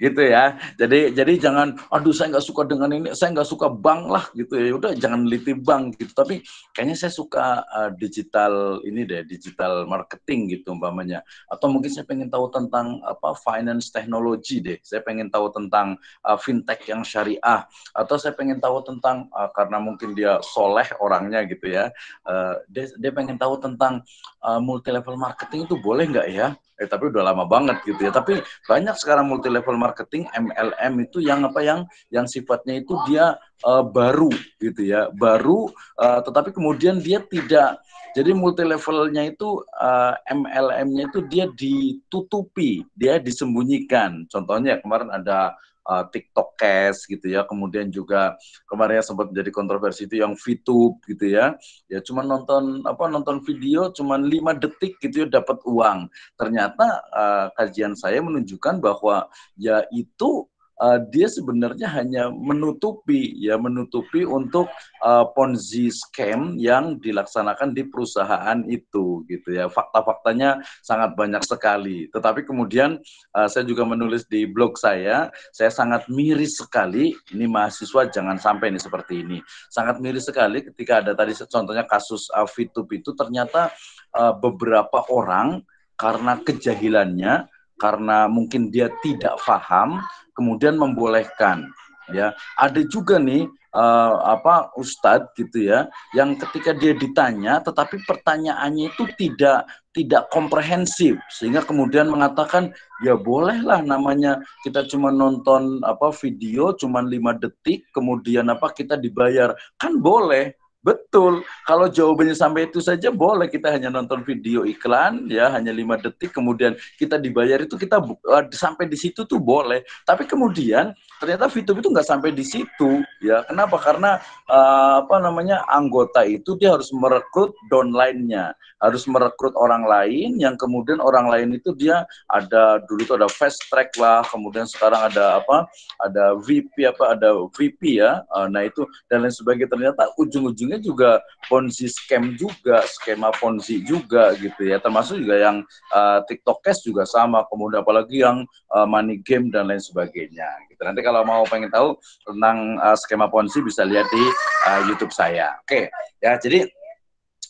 A: gitu ya. Jadi jadi jangan, aduh saya nggak suka dengan ini, saya nggak suka bank lah gitu ya. Udah jangan liti bank gitu. Tapi kayaknya saya suka uh, digital ini deh, digital marketing gitu umpamanya. Atau mungkin saya pengen tahu tentang apa finance technology deh. Saya pengen tahu tentang uh, fintech yang syariah. Atau saya pengen tahu tentang uh, karena mungkin dia soleh orangnya gitu ya. Uh, dia dia pengen tahu tentang uh, multi level marketing itu boleh nggak ya? Eh tapi udah lama banget gitu ya. Tapi banyak sekarang multi level people marketing MLM itu yang apa yang yang sifatnya itu dia uh, baru gitu ya baru uh, tetapi kemudian dia tidak jadi multi levelnya itu uh, eh, MLM-nya itu dia ditutupi dia disembunyikan contohnya kemarin ada uh, TikTok Cash gitu ya, kemudian juga kemarin sempat menjadi kontroversi itu yang VTube gitu ya, ya cuma nonton apa nonton video cuma lima detik gitu ya dapat uang. Ternyata uh, kajian saya menunjukkan bahwa ya itu uh, dia sebenarnya hanya menutupi ya menutupi untuk uh, ponzi scam yang dilaksanakan di perusahaan itu gitu ya fakta-faktanya sangat banyak sekali tetapi kemudian uh, saya juga menulis di blog saya saya sangat miris sekali ini mahasiswa jangan sampai ini seperti ini sangat miris sekali ketika ada tadi contohnya kasus uh, itu ternyata uh, beberapa orang karena kejahilannya karena mungkin dia tidak paham kemudian membolehkan ya ada juga nih uh, apa ustadz gitu ya yang ketika dia ditanya tetapi pertanyaannya itu tidak tidak komprehensif sehingga kemudian mengatakan ya bolehlah namanya kita cuma nonton apa video cuma lima detik kemudian apa kita dibayar kan boleh Betul. Kalau jawabannya sampai itu saja boleh kita hanya nonton video iklan ya hanya lima detik kemudian kita dibayar itu kita uh, sampai di situ tuh boleh. Tapi kemudian ternyata fitur itu nggak sampai di situ ya. Kenapa? Karena uh, apa namanya anggota itu dia harus merekrut downline-nya, harus merekrut orang lain yang kemudian orang lain itu dia ada dulu itu ada fast track lah, kemudian sekarang ada apa? Ada VP apa ada VP ya. Uh, nah itu dan lain sebagainya ternyata ujung-ujungnya ini juga ponzi scam juga skema ponzi juga gitu ya termasuk juga yang uh, TikTok Cash juga sama kemudian apalagi yang uh, money game dan lain sebagainya gitu nanti kalau mau pengen tahu tentang uh, eh, skema ponzi bisa lihat di uh, YouTube saya oke okay. ya jadi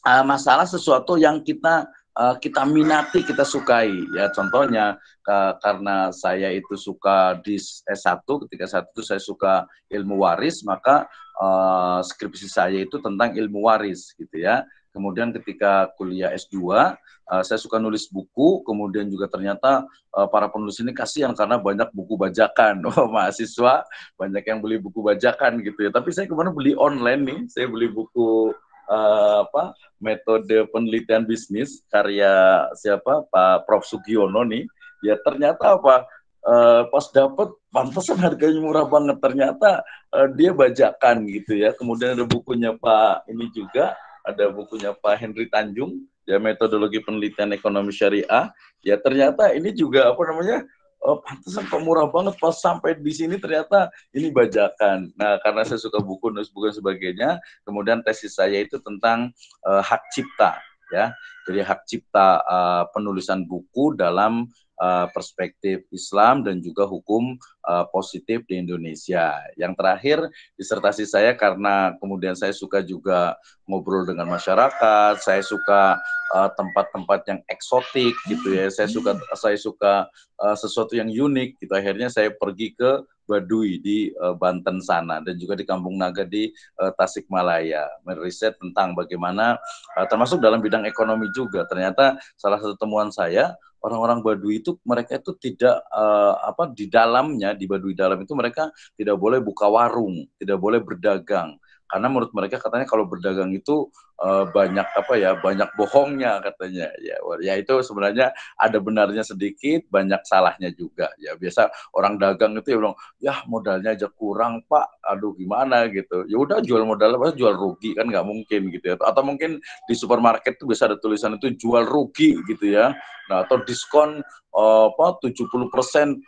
A: uh, masalah sesuatu yang kita Eh, kita minati, kita sukai. Ya contohnya uh, karena saya itu suka di S1 ketika S1 itu saya suka ilmu waris, maka uh, skripsi saya itu tentang ilmu waris gitu ya. Kemudian ketika kuliah S2, uh, eh, saya suka nulis buku, kemudian juga ternyata uh, para penulis ini kasihan karena banyak buku bajakan. Oh, mahasiswa banyak yang beli buku bajakan gitu ya. Tapi saya kemarin beli online nih, saya beli buku uh, apa metode penelitian bisnis karya siapa Pak Prof Sugiono nih ya ternyata apa uh, pas dapat pantesan harganya murah banget ternyata uh, dia bajakan gitu ya kemudian ada bukunya Pak ini juga ada bukunya Pak Henry Tanjung ya metodologi penelitian ekonomi syariah ya ternyata ini juga apa namanya oh, pantesan kok murah banget pas sampai di sini ternyata ini bajakan. Nah, karena saya suka buku, nulis buku dan sebagainya, kemudian tesis saya itu tentang uh, hak cipta ya. Jadi hak cipta uh, penulisan buku dalam uh, perspektif Islam dan juga hukum Eh, positif di Indonesia. Yang terakhir disertasi saya karena kemudian saya suka juga ngobrol dengan masyarakat, saya suka eh, tempat-tempat uh, yang eksotik gitu ya. Saya suka saya suka uh, sesuatu yang unik gitu. Akhirnya saya pergi ke Baduy di uh, Banten sana dan juga di Kampung Naga di uh, Tasikmalaya meriset tentang bagaimana uh, termasuk dalam bidang ekonomi juga ternyata salah satu temuan saya orang-orang Baduy itu mereka itu tidak uh, apa di dalamnya di Baduy Dalam itu mereka tidak boleh buka warung, tidak boleh berdagang. Karena menurut mereka katanya kalau berdagang itu uh, banyak apa ya banyak bohongnya katanya ya ya itu sebenarnya ada benarnya sedikit banyak salahnya juga ya biasa orang dagang itu ya bilang ya modalnya aja kurang pak aduh gimana gitu ya udah jual modal apa jual rugi kan nggak mungkin gitu ya atau mungkin di supermarket tuh bisa ada tulisan itu jual rugi gitu ya nah atau diskon uh, apa 70%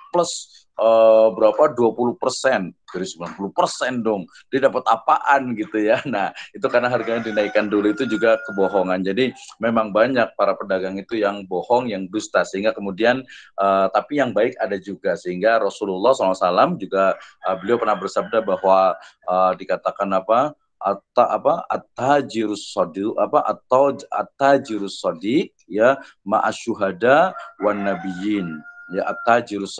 A: plus uh, berapa 20 persen dari 90 persen dong dia dapat apaan gitu ya nah itu karena harganya dinaikkan dulu itu juga kebohongan. Jadi memang banyak para pedagang itu yang bohong, yang dusta sehingga kemudian uh, tapi yang baik ada juga sehingga Rasulullah SAW juga uh, beliau pernah bersabda bahwa uh, dikatakan apa atau apa at apa atau at-tajirus ya ma'asyuhada wan nabiyyin ya atau tajirus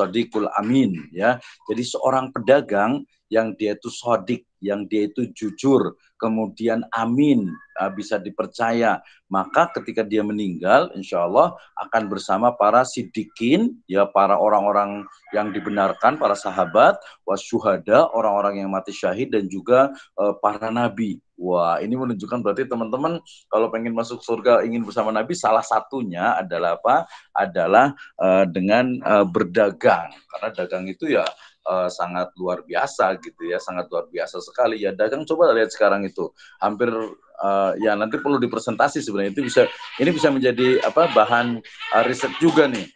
A: amin ya. Jadi seorang pedagang yang dia itu sodik, yang dia itu jujur, kemudian amin, ah, bisa dipercaya. Maka ketika dia meninggal, insya Allah akan bersama para sidikin, ya para orang-orang yang dibenarkan, para sahabat, wasyuhada, orang-orang yang mati syahid, dan juga uh, para nabi. Wah, ini menunjukkan berarti teman-teman kalau pengen masuk surga, ingin bersama nabi, salah satunya adalah apa? Adalah uh, dengan uh, berdagang. Karena dagang itu ya Eh, sangat luar biasa gitu ya, sangat luar biasa sekali ya. Dagang coba lihat sekarang itu hampir uh, ya nanti perlu dipresentasi sebenarnya itu bisa ini bisa menjadi apa bahan uh, riset juga nih.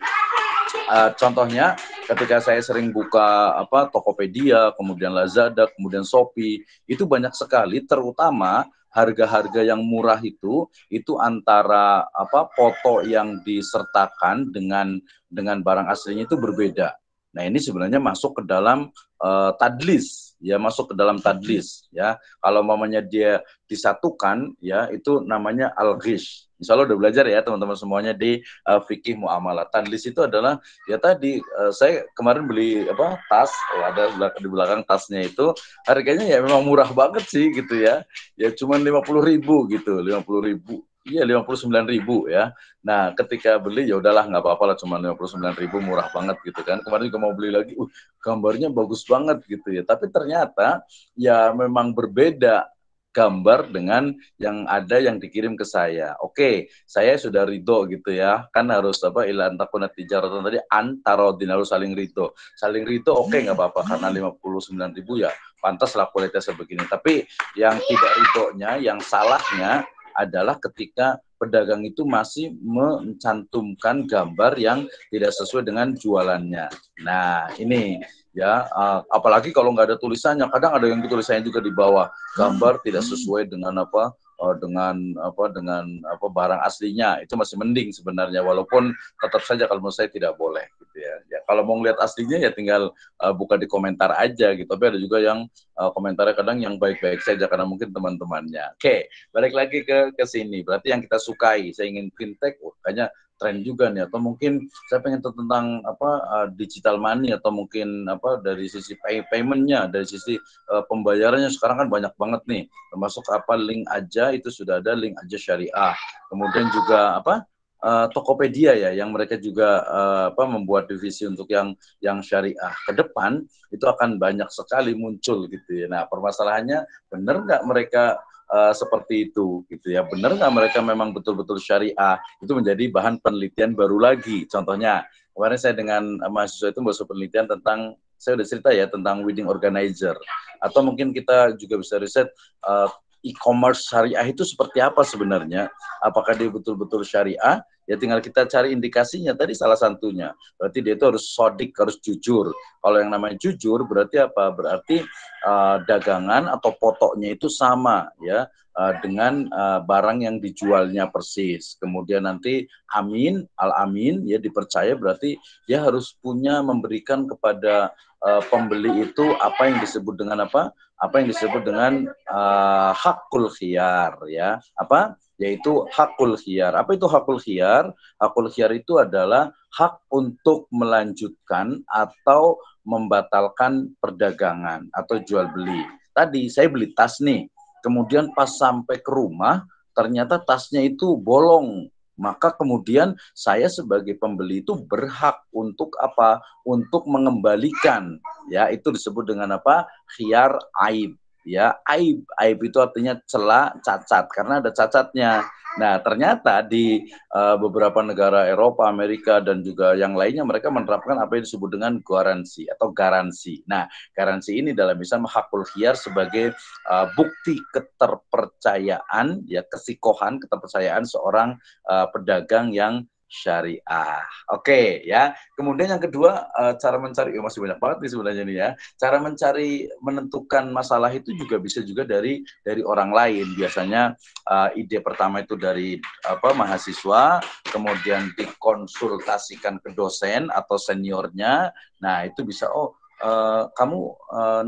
A: Uh, contohnya ketika saya sering buka apa Tokopedia, kemudian Lazada, kemudian Shopee, itu banyak sekali terutama harga-harga yang murah itu itu antara apa foto yang disertakan dengan dengan barang aslinya itu berbeda. Nah, ini sebenarnya masuk ke dalam uh, tadlis, ya masuk ke dalam tadlis, ya. Kalau mamanya dia disatukan, ya itu namanya al-ghish. Insya Allah udah belajar ya teman-teman semuanya di uh, eh, fikih muamalah. Tadlis itu adalah ya tadi uh, saya kemarin beli apa tas oh, ada di belakang tasnya itu harganya ya memang murah banget sih gitu ya. Ya cuma lima puluh ribu gitu, lima puluh ribu Iya lima puluh sembilan ribu ya. Nah ketika beli ya udahlah nggak apa-apa lah cuma sembilan ribu murah banget gitu kan. Kemarin juga mau beli lagi, uh gambarnya bagus banget gitu ya. Tapi ternyata ya memang berbeda gambar dengan yang ada yang dikirim ke saya. Oke, saya sudah rido gitu ya. Kan harus apa ilan takuna tijaratan tadi antarodin harus saling rido Saling rido oke nggak apa-apa karena lima puluh sembilan ribu ya pantas lah kualitasnya sebegini. Tapi yang tidak ridhonya, yang salahnya adalah ketika pedagang itu masih mencantumkan gambar yang tidak sesuai dengan jualannya. Nah, ini ya uh, apalagi kalau nggak ada tulisannya kadang ada yang tulisannya juga di bawah gambar tidak hmm. sesuai dengan apa uh, dengan apa dengan apa barang aslinya itu masih mending sebenarnya walaupun tetap saja kalau menurut saya tidak boleh gitu ya. Ya kalau mau lihat aslinya ya tinggal uh, buka di komentar aja gitu. Tapi ada juga yang uh, komentarnya kadang yang baik-baik saja karena mungkin teman-temannya. Oke, balik lagi ke ke sini. Berarti yang kita sukai, saya ingin fintech, oh, kayaknya tren juga nih atau mungkin saya pengen tahu tentang apa uh, digital money atau mungkin apa dari sisi pay paymentnya dari sisi uh, pembayarannya sekarang kan banyak banget nih termasuk apa link aja itu sudah ada link aja syariah kemudian juga apa uh, Tokopedia ya yang mereka juga uh, apa membuat divisi untuk yang yang syariah ke depan itu akan banyak sekali muncul gitu ya. Nah, permasalahannya benar nggak mereka uh, seperti itu gitu ya benar nggak mereka memang betul-betul syariah itu menjadi bahan penelitian baru lagi contohnya kemarin saya dengan mahasiswa itu membuat penelitian tentang saya udah cerita ya tentang wedding organizer atau mungkin kita juga bisa riset uh, e-commerce syariah itu seperti apa sebenarnya apakah dia betul-betul syariah Ya tinggal kita cari indikasinya tadi salah satunya. Berarti dia itu harus sodik, harus jujur. Kalau yang namanya jujur berarti apa? Berarti uh, dagangan atau potoknya itu sama ya uh, dengan uh, barang yang dijualnya persis. Kemudian nanti amin, al-amin ya dipercaya berarti dia harus punya memberikan kepada uh, pembeli itu apa yang disebut dengan apa? Apa yang disebut dengan uh, hakul khiyar ya. Apa? yaitu hakul khiyar. Apa itu hakul khiyar? Hakul khiyar itu adalah hak untuk melanjutkan atau membatalkan perdagangan atau jual beli. Tadi saya beli tas nih, kemudian pas sampai ke rumah ternyata tasnya itu bolong. Maka kemudian saya sebagai pembeli itu berhak untuk apa? Untuk mengembalikan. Ya, itu disebut dengan apa? Khiyar aib ya aib aib itu artinya celah cacat karena ada cacatnya nah ternyata di uh, beberapa negara Eropa Amerika dan juga yang lainnya mereka menerapkan apa yang disebut dengan garansi atau garansi nah garansi ini dalam Islam hakul khiyar sebagai uh, bukti keterpercayaan ya kesikohan keterpercayaan seorang uh, pedagang yang syariah. Oke okay, ya. Kemudian yang kedua eh, cara mencari ya masih banyak banget nih sebenarnya nih ya. Cara mencari menentukan masalah itu juga bisa juga dari dari orang lain. Biasanya uh, ide pertama itu dari apa mahasiswa, kemudian dikonsultasikan ke dosen atau seniornya. Nah, itu bisa oh Uh, kamu uh,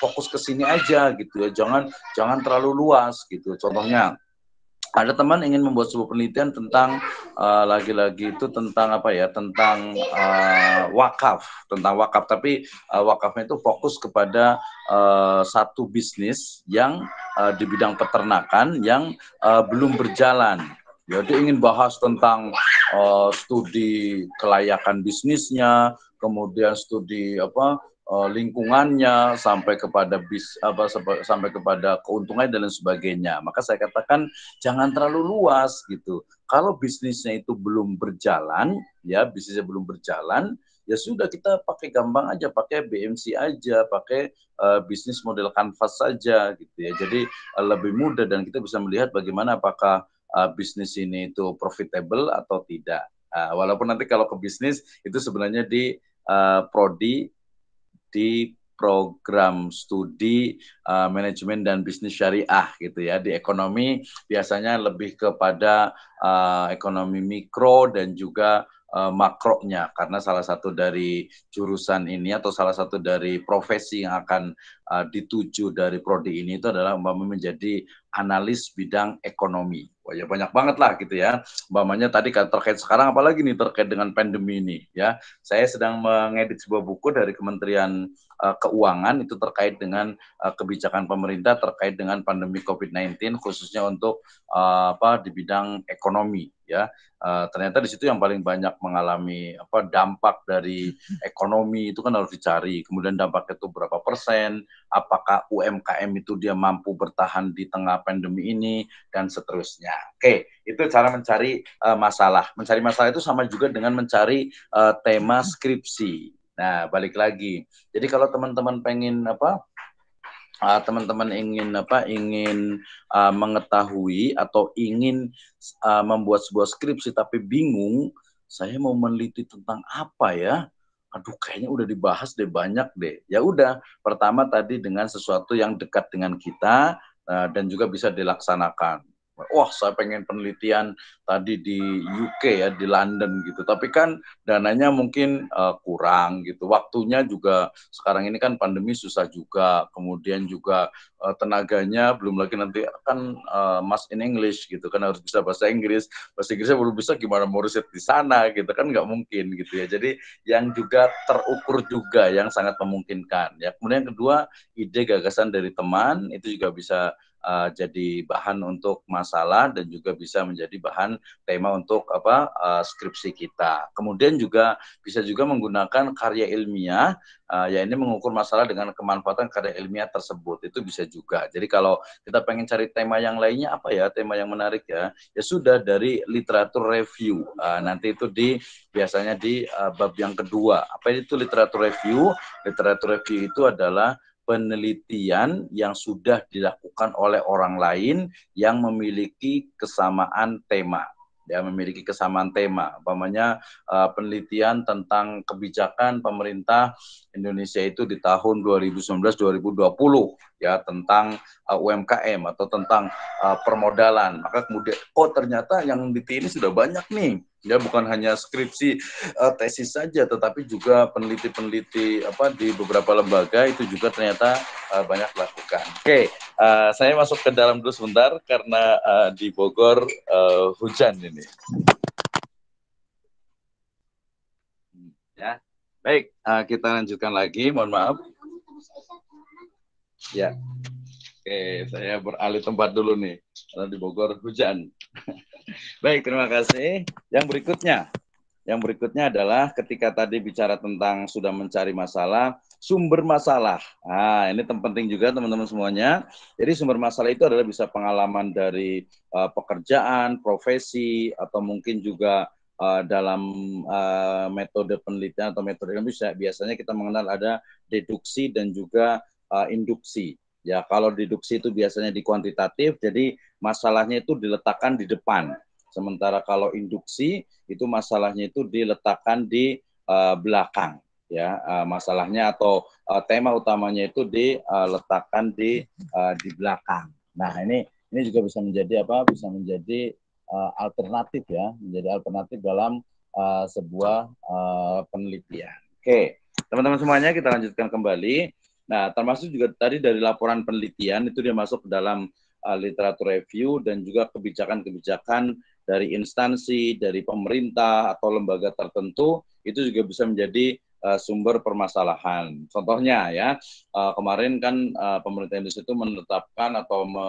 A: fokus ke sini aja gitu ya jangan jangan terlalu luas gitu contohnya ada teman ingin membuat sebuah penelitian tentang eh, lagi-lagi uh, itu tentang apa ya tentang uh, wakaf tentang wakaf tapi uh, wakafnya itu fokus kepada uh, satu bisnis yang uh, di bidang peternakan yang uh, belum berjalan Jadi ya, ingin bahas tentang uh, studi kelayakan bisnisnya kemudian studi apa uh, lingkungannya sampai kepada bis apa sampai kepada keuntungannya dan lain sebagainya. Maka saya katakan jangan terlalu luas gitu. Kalau bisnisnya itu belum berjalan, ya bisnisnya belum berjalan, ya sudah kita pakai gampang aja, pakai BMC aja, pakai uh, bisnis model kanvas saja gitu ya. Jadi uh, lebih mudah dan kita bisa melihat bagaimana apakah uh, bisnis ini itu profitable atau tidak. Uh, walaupun nanti kalau ke bisnis itu sebenarnya di uh, prodi di program studi uh, manajemen dan bisnis syariah gitu ya di ekonomi biasanya lebih kepada uh, ekonomi mikro dan juga uh, makronya karena salah satu dari jurusan ini atau salah satu dari profesi yang akan uh, dituju dari prodi ini itu adalah mbak menjadi analis bidang ekonomi. Wah, ya banyak banget lah gitu ya. Umpamanya tadi kan terkait sekarang apalagi nih terkait dengan pandemi ini ya. Saya sedang mengedit sebuah buku dari Kementerian Eh, keuangan itu terkait dengan eh, kebijakan pemerintah terkait dengan pandemi COVID-19 khususnya untuk eh, apa di bidang ekonomi ya uh, ternyata di situ yang paling banyak mengalami apa dampak dari ekonomi itu kan harus dicari kemudian dampak itu berapa persen apakah UMKM itu dia mampu bertahan di tengah pandemi ini dan seterusnya oke itu cara mencari uh, masalah mencari masalah itu sama juga dengan mencari uh, tema skripsi Nah, balik lagi. Jadi kalau teman-teman pengen apa? teman ah, teman-teman ingin apa? Ingin uh, mengetahui atau ingin uh, membuat sebuah skripsi tapi bingung, saya mau meneliti tentang apa ya? Aduh, kayaknya udah dibahas deh banyak deh. Ya udah, pertama tadi dengan sesuatu yang dekat dengan kita uh, dan juga bisa dilaksanakan wah saya pengen penelitian tadi di UK ya di London gitu tapi kan dananya mungkin uh, kurang gitu waktunya juga sekarang ini kan pandemi susah juga kemudian juga uh, tenaganya belum lagi nanti kan uh, mas in English gitu kan harus bisa bahasa Inggris bahasa Inggrisnya belum bisa gimana mau riset di sana gitu kan nggak mungkin gitu ya jadi yang juga terukur juga yang sangat memungkinkan ya kemudian yang kedua ide gagasan dari teman itu juga bisa uh, jadi bahan untuk masalah dan juga bisa menjadi bahan tema untuk apa uh, skripsi kita. Kemudian juga bisa juga menggunakan karya ilmiah uh, ya ini mengukur masalah dengan kemanfaatan karya ilmiah tersebut itu bisa juga jadi kalau kita pengen cari tema yang lainnya apa ya tema yang menarik ya ya sudah dari literatur review uh, nanti itu di biasanya di uh, bab yang kedua apa itu literatur review literatur review itu adalah penelitian yang sudah dilakukan oleh orang lain yang memiliki kesamaan tema ya memiliki kesamaan tema umpamanya uh, penelitian tentang kebijakan pemerintah Indonesia itu di tahun 2019-2020 ya tentang uh, eh, UMKM atau tentang uh, permodalan maka kemudian oh ternyata yang diteliti ini sudah banyak nih ya bukan hanya skripsi uh, tesis saja tetapi juga peneliti-peneliti apa di beberapa lembaga itu juga ternyata uh, banyak lakukan. Oke, okay. Eh, saya masuk ke dalam dulu sebentar karena uh, di Bogor uh, hujan ini. Ya, baik uh, kita lanjutkan lagi. Mohon maaf. Ya, oke saya beralih tempat dulu nih karena di Bogor hujan. baik terima kasih. Yang berikutnya, yang berikutnya adalah ketika tadi bicara tentang sudah mencari masalah sumber masalah. Nah, ini penting juga teman-teman semuanya. Jadi sumber masalah itu adalah bisa pengalaman dari uh, pekerjaan, profesi, atau mungkin juga uh, dalam uh, metode penelitian atau metode ilmu biasanya kita mengenal ada deduksi dan juga uh, induksi. Ya, kalau deduksi itu biasanya di kuantitatif, jadi masalahnya itu diletakkan di depan. Sementara kalau induksi itu masalahnya itu diletakkan di uh, belakang ya uh, masalahnya atau uh, tema utamanya itu diletakkan di uh, di belakang. Nah ini ini juga bisa menjadi apa bisa menjadi uh, alternatif ya menjadi alternatif dalam uh, sebuah uh, penelitian. Oke teman-teman semuanya kita lanjutkan kembali. Nah termasuk juga tadi dari laporan penelitian itu dia masuk ke dalam uh, literatur review dan juga kebijakan-kebijakan dari instansi, dari pemerintah atau lembaga tertentu itu juga bisa menjadi Eh, sumber permasalahan. Contohnya ya uh, kemarin kan uh, pemerintah Indonesia itu menetapkan atau me,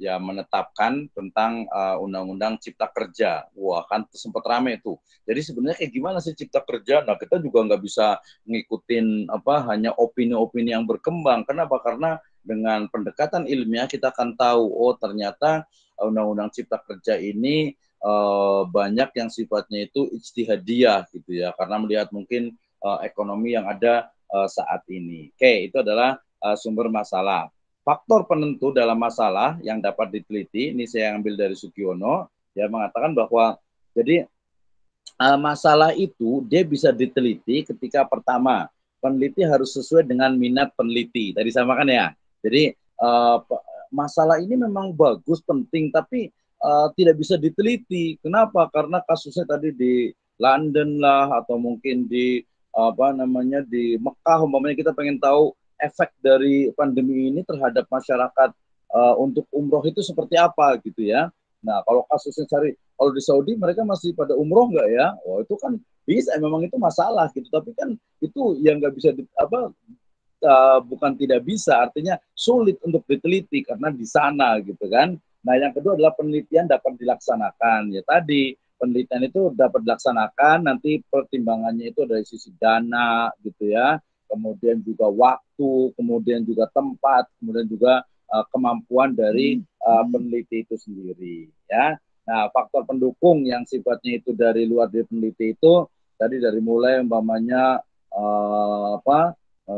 A: ya menetapkan tentang undang-undang cipta kerja. Wah kan sempat rame itu. Jadi sebenarnya kayak gimana sih cipta kerja? Nah kita juga nggak bisa ngikutin apa hanya opini-opini yang berkembang. Kenapa? Karena dengan pendekatan ilmiah kita akan tahu oh ternyata undang-undang cipta kerja ini banyak yang sifatnya itu istihadiah gitu ya karena melihat mungkin uh, ekonomi yang ada uh, saat ini. Oke, itu adalah uh, sumber masalah. Faktor penentu dalam masalah yang dapat diteliti, ini saya ambil dari Sugiono, dia mengatakan bahwa jadi uh, masalah itu dia bisa diteliti ketika pertama peneliti harus sesuai dengan minat peneliti. Tadi sama kan ya. Jadi uh, masalah ini memang bagus, penting, tapi uh, tidak bisa diteliti. Kenapa? Karena kasusnya tadi di London lah atau mungkin di apa namanya di Mekah umpamanya kita pengen tahu efek dari pandemi ini terhadap masyarakat uh, untuk umroh itu seperti apa gitu ya. Nah kalau kasusnya cari kalau di Saudi mereka masih pada umroh nggak ya? Oh itu kan bisa memang itu masalah gitu tapi kan itu yang nggak bisa di, apa uh, bukan tidak bisa artinya sulit untuk diteliti karena di sana gitu kan. Nah yang kedua adalah penelitian dapat dilaksanakan ya tadi penelitian itu dapat dilaksanakan nanti pertimbangannya itu dari sisi dana gitu ya kemudian juga waktu kemudian juga tempat kemudian juga uh, kemampuan dari uh, peneliti itu sendiri ya nah faktor pendukung yang sifatnya itu dari luar dari peneliti itu tadi dari mulai umpamanya uh, apa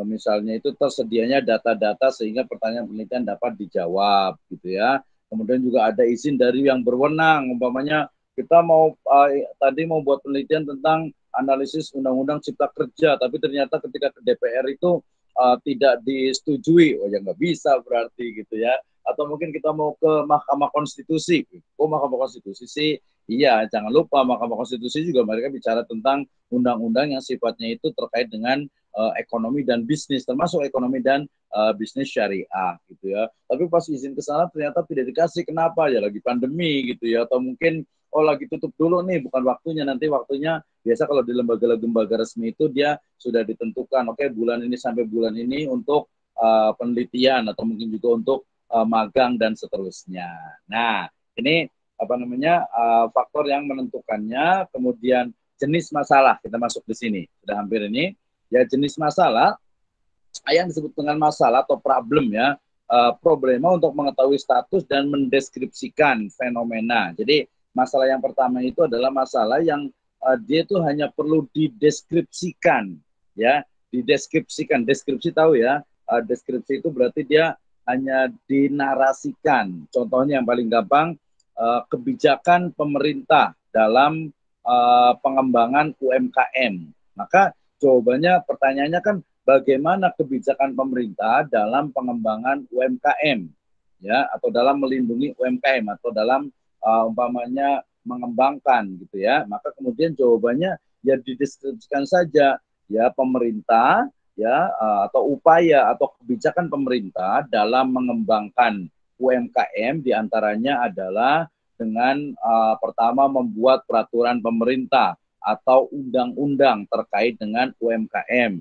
A: misalnya itu tersedianya data-data sehingga pertanyaan penelitian dapat dijawab gitu ya kemudian juga ada izin dari yang berwenang umpamanya kita mau uh, tadi mau buat penelitian tentang analisis undang-undang cipta kerja, tapi ternyata ketika ke DPR itu uh, tidak disetujui, oh ya nggak bisa berarti gitu ya. Atau mungkin kita mau ke Mahkamah Konstitusi, oh Mahkamah Konstitusi sih, iya jangan lupa Mahkamah Konstitusi juga mereka bicara tentang undang-undang yang sifatnya itu terkait dengan uh, ekonomi dan bisnis, termasuk ekonomi dan uh, bisnis syariah gitu ya. Tapi pas izin ke sana ternyata tidak dikasih, kenapa ya lagi pandemi gitu ya, atau mungkin oh lagi tutup dulu nih, bukan waktunya. Nanti waktunya biasa kalau di lembaga-lembaga resmi itu dia sudah ditentukan, oke okay, bulan ini sampai bulan ini untuk uh, penelitian atau mungkin juga untuk uh, magang dan seterusnya. Nah, ini apa namanya uh, faktor yang menentukannya kemudian jenis masalah kita masuk di sini sudah hampir ini ya jenis masalah yang disebut dengan masalah atau problem ya problema untuk mengetahui status dan mendeskripsikan fenomena jadi masalah yang pertama itu adalah masalah yang uh, dia itu hanya perlu dideskripsikan ya dideskripsikan deskripsi tahu ya uh, deskripsi itu berarti dia hanya dinarasikan contohnya yang paling gampang uh, kebijakan pemerintah dalam uh, pengembangan UMKM maka jawabannya pertanyaannya kan bagaimana kebijakan pemerintah dalam pengembangan UMKM ya atau dalam melindungi UMKM atau dalam uh, umpamanya mengembangkan gitu ya maka kemudian jawabannya ya dideskripsikan saja ya pemerintah ya uh, atau upaya atau kebijakan pemerintah dalam mengembangkan UMKM diantaranya adalah dengan uh, pertama membuat peraturan pemerintah atau undang-undang terkait dengan UMKM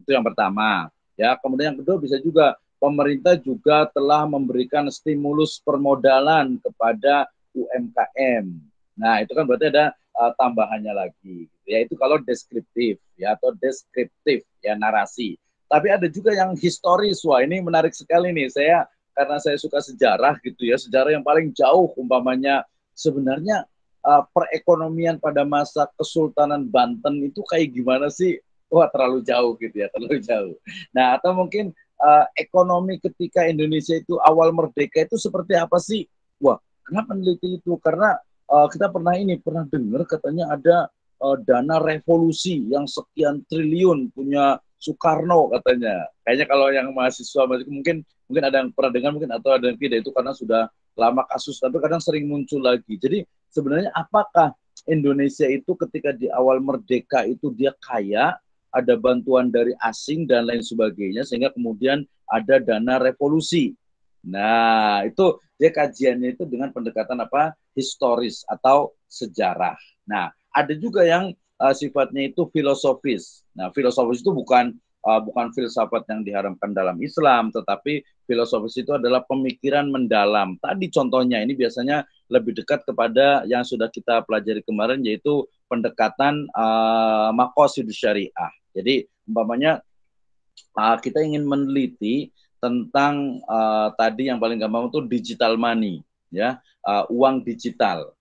A: itu yang pertama ya kemudian yang kedua bisa juga pemerintah juga telah memberikan stimulus permodalan kepada UMKM. Nah, itu kan berarti ada uh, tambahannya lagi. Gitu. Yaitu kalau deskriptif ya atau deskriptif ya narasi. Tapi ada juga yang historis. Wah, ini menarik sekali nih. Saya karena saya suka sejarah gitu ya, sejarah yang paling jauh umpamanya sebenarnya uh, perekonomian pada masa Kesultanan Banten itu kayak gimana sih? Wah, terlalu jauh gitu ya, terlalu jauh. Nah, atau mungkin uh, ekonomi ketika Indonesia itu awal merdeka itu seperti apa sih? Wah, kenapa peneliti itu? Karena uh, kita pernah ini pernah dengar katanya ada uh, dana revolusi yang sekian triliun punya Soekarno katanya. Kayaknya kalau yang mahasiswa mungkin mungkin ada yang pernah dengar mungkin atau ada yang tidak itu karena sudah lama kasus tapi kadang sering muncul lagi. Jadi sebenarnya apakah Indonesia itu ketika di awal merdeka itu dia kaya ada bantuan dari asing dan lain sebagainya sehingga kemudian ada dana revolusi. Nah, itu dia kajiannya itu dengan pendekatan apa? historis atau sejarah. Nah, ada juga yang uh, sifatnya itu filosofis. Nah, filosofis itu bukan uh, bukan filsafat yang diharamkan dalam Islam, tetapi filosofis itu adalah pemikiran mendalam. Tadi contohnya ini biasanya lebih dekat kepada yang sudah kita pelajari kemarin yaitu pendekatan uh, makosid syariah. Jadi umpamanya uh, kita ingin meneliti tentang uh, tadi yang paling gampang itu digital money, ya uh, uang digital.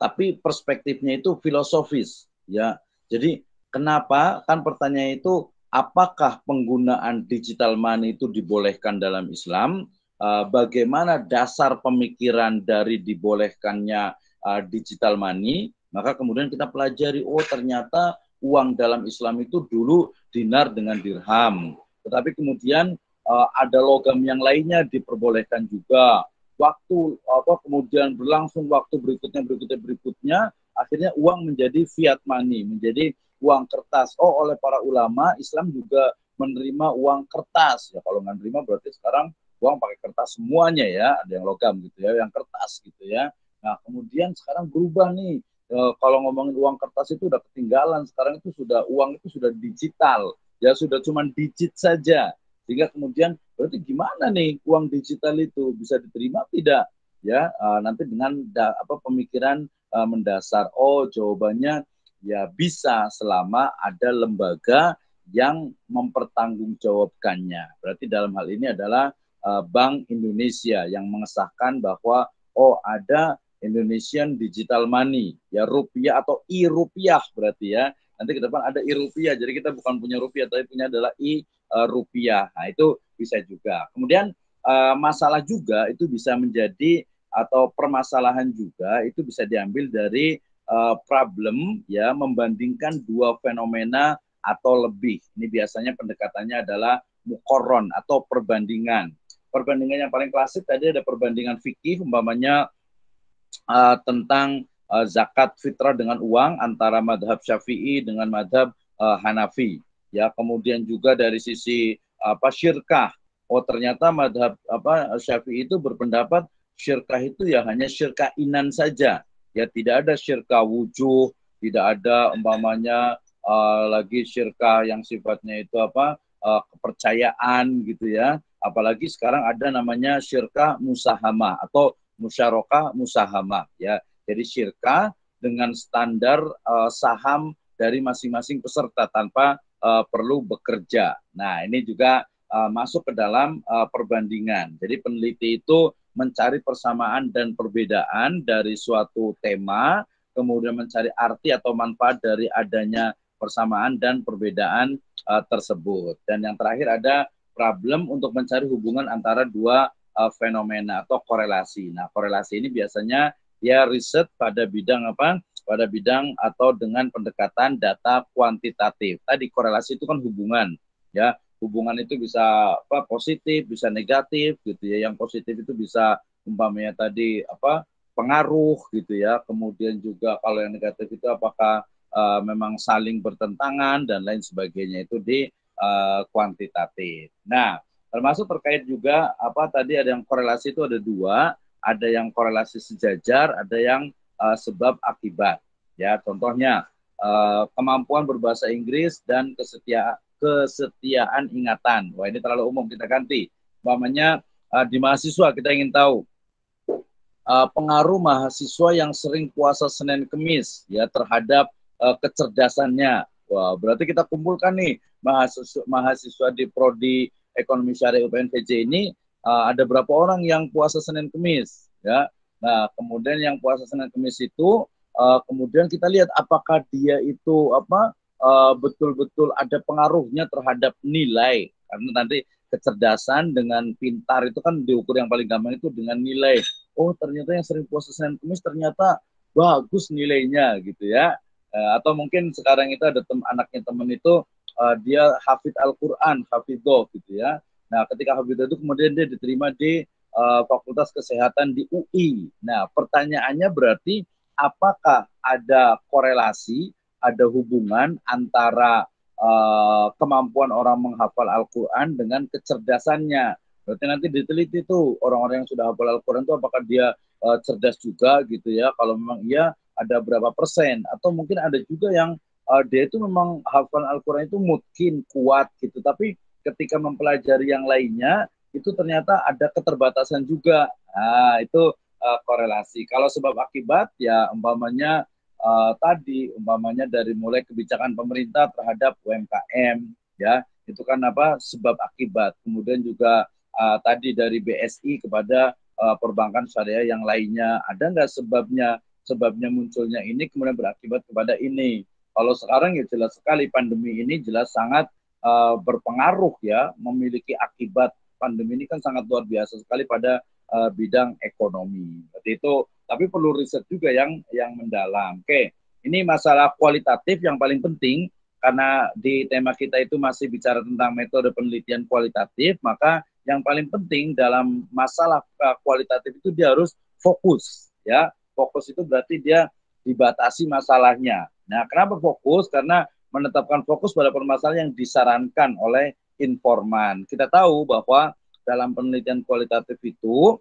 A: Tapi perspektifnya itu filosofis, ya. Jadi kenapa kan pertanyaan itu apakah penggunaan digital money itu dibolehkan dalam Islam? Uh, bagaimana dasar pemikiran dari dibolehkannya uh, digital money? Maka kemudian kita pelajari, oh ternyata uang dalam Islam itu dulu dinar dengan dirham, tetapi kemudian uh, ada logam yang lainnya diperbolehkan juga. Waktu apa kemudian berlangsung waktu berikutnya berikutnya berikutnya akhirnya uang menjadi fiat money, menjadi uang kertas. Oh, oleh para ulama Islam juga menerima uang kertas. Ya kalau nggak menerima berarti sekarang uang pakai kertas semuanya ya, ada yang logam gitu ya, yang kertas gitu ya. Nah, kemudian sekarang berubah nih Eh, kalau ngomongin uang kertas itu udah ketinggalan. Sekarang itu sudah uang itu sudah digital, ya sudah cuman digit saja. Sehingga kemudian berarti gimana nih uang digital itu bisa diterima tidak? Ya eh, nanti dengan da, apa pemikiran eh, mendasar. Oh jawabannya ya bisa selama ada lembaga yang mempertanggungjawabkannya. Berarti dalam hal ini adalah Bank Indonesia yang mengesahkan bahwa oh ada Indonesian Digital Money, ya rupiah atau i-rupiah berarti ya. Nanti ke depan ada i-rupiah, jadi kita bukan punya rupiah, tapi punya adalah i-rupiah. Eh, nah itu bisa juga. Kemudian eh, masalah juga itu bisa menjadi atau permasalahan juga itu bisa diambil dari eh, problem ya membandingkan dua fenomena atau lebih. Ini biasanya pendekatannya adalah mukoron atau perbandingan. Perbandingan yang paling klasik tadi ada perbandingan fikih, umpamanya uh, tentang uh, zakat fitrah dengan uang antara madhab syafi'i dengan madhab uh, Hanafi ya kemudian juga dari sisi apa syirkah oh ternyata madhab apa syafi'i itu berpendapat syirkah itu ya hanya syirkah inan saja ya tidak ada syirkah wujuh tidak ada umpamanya uh, lagi syirkah yang sifatnya itu apa uh, kepercayaan gitu ya apalagi sekarang ada namanya syirkah musahama atau musyaroka musahama, ya. Jadi syirka dengan standar uh, saham dari masing-masing peserta tanpa uh, perlu bekerja. Nah, ini juga uh, masuk ke dalam uh, perbandingan. Jadi peneliti itu mencari persamaan dan perbedaan dari suatu tema, kemudian mencari arti atau manfaat dari adanya persamaan dan perbedaan uh, tersebut. Dan yang terakhir ada problem untuk mencari hubungan antara dua uh, fenomena atau korelasi. Nah, korelasi ini biasanya ya riset pada bidang apa? Pada bidang atau dengan pendekatan data kuantitatif. Tadi korelasi itu kan hubungan, ya. Hubungan itu bisa apa? positif, bisa negatif gitu ya. Yang positif itu bisa umpamanya tadi apa? pengaruh gitu ya. Kemudian juga kalau yang negatif itu apakah uh, memang saling bertentangan dan lain sebagainya itu di uh, kuantitatif. Nah, Termasuk terkait juga apa tadi ada yang korelasi itu ada dua, ada yang korelasi sejajar, ada yang uh, sebab akibat. Ya, contohnya uh, kemampuan berbahasa Inggris dan kesetia kesetiaan ingatan. Wah, ini terlalu umum kita ganti. Umpamanya uh, di mahasiswa kita ingin tahu uh, pengaruh mahasiswa yang sering puasa Senin Kemis ya terhadap uh, kecerdasannya. Wah, berarti kita kumpulkan nih mahasiswa mahasiswa di prodi ekonomi syariah UPNVJ ini uh, ada berapa orang yang puasa Senin Kemis ya. Nah, kemudian yang puasa Senin Kemis itu uh, kemudian kita lihat apakah dia itu apa betul eh, betul-betul ada pengaruhnya terhadap nilai karena nanti kecerdasan dengan pintar itu kan diukur yang paling gampang itu dengan nilai. Oh, ternyata yang sering puasa Senin kemis ternyata bagus nilainya gitu ya. atau mungkin sekarang itu ada tem anaknya teman itu uh, dia hafid Al-Quran, hafidoh gitu ya. Nah, ketika hafidoh itu kemudian dia diterima di uh, Fakultas Kesehatan di UI. Nah, pertanyaannya berarti apakah ada korelasi, ada hubungan antara uh, kemampuan orang menghafal Al-Quran dengan kecerdasannya? Berarti nanti diteliti tuh orang-orang yang sudah hafal Al-Quran itu apakah dia uh, cerdas juga gitu ya. Kalau memang iya ada berapa persen atau mungkin ada juga yang uh, dia itu memang hafalan Al-Quran itu mungkin kuat gitu tapi ketika mempelajari yang lainnya itu ternyata ada keterbatasan juga nah, itu uh, korelasi kalau sebab akibat ya umpamanya uh, tadi umpamanya dari mulai kebijakan pemerintah terhadap UMKM ya itu kan apa sebab akibat kemudian juga uh, tadi dari BSI kepada uh, perbankan syariah yang lainnya ada nggak sebabnya sebabnya munculnya ini kemudian berakibat kepada ini kalau sekarang ya jelas sekali pandemi ini jelas sangat uh, berpengaruh ya, memiliki akibat pandemi ini kan sangat luar biasa sekali pada uh, bidang ekonomi. Seperti itu. Tapi perlu riset juga yang yang mendalam. Oke, ini masalah kualitatif yang paling penting karena di tema kita itu masih bicara tentang metode penelitian kualitatif, maka yang paling penting dalam masalah eh, kualitatif itu dia harus fokus ya. Fokus itu berarti dia dibatasi masalahnya. Nah, kenapa fokus? Karena menetapkan fokus pada permasalahan yang disarankan oleh informan. Kita tahu bahwa dalam penelitian kualitatif itu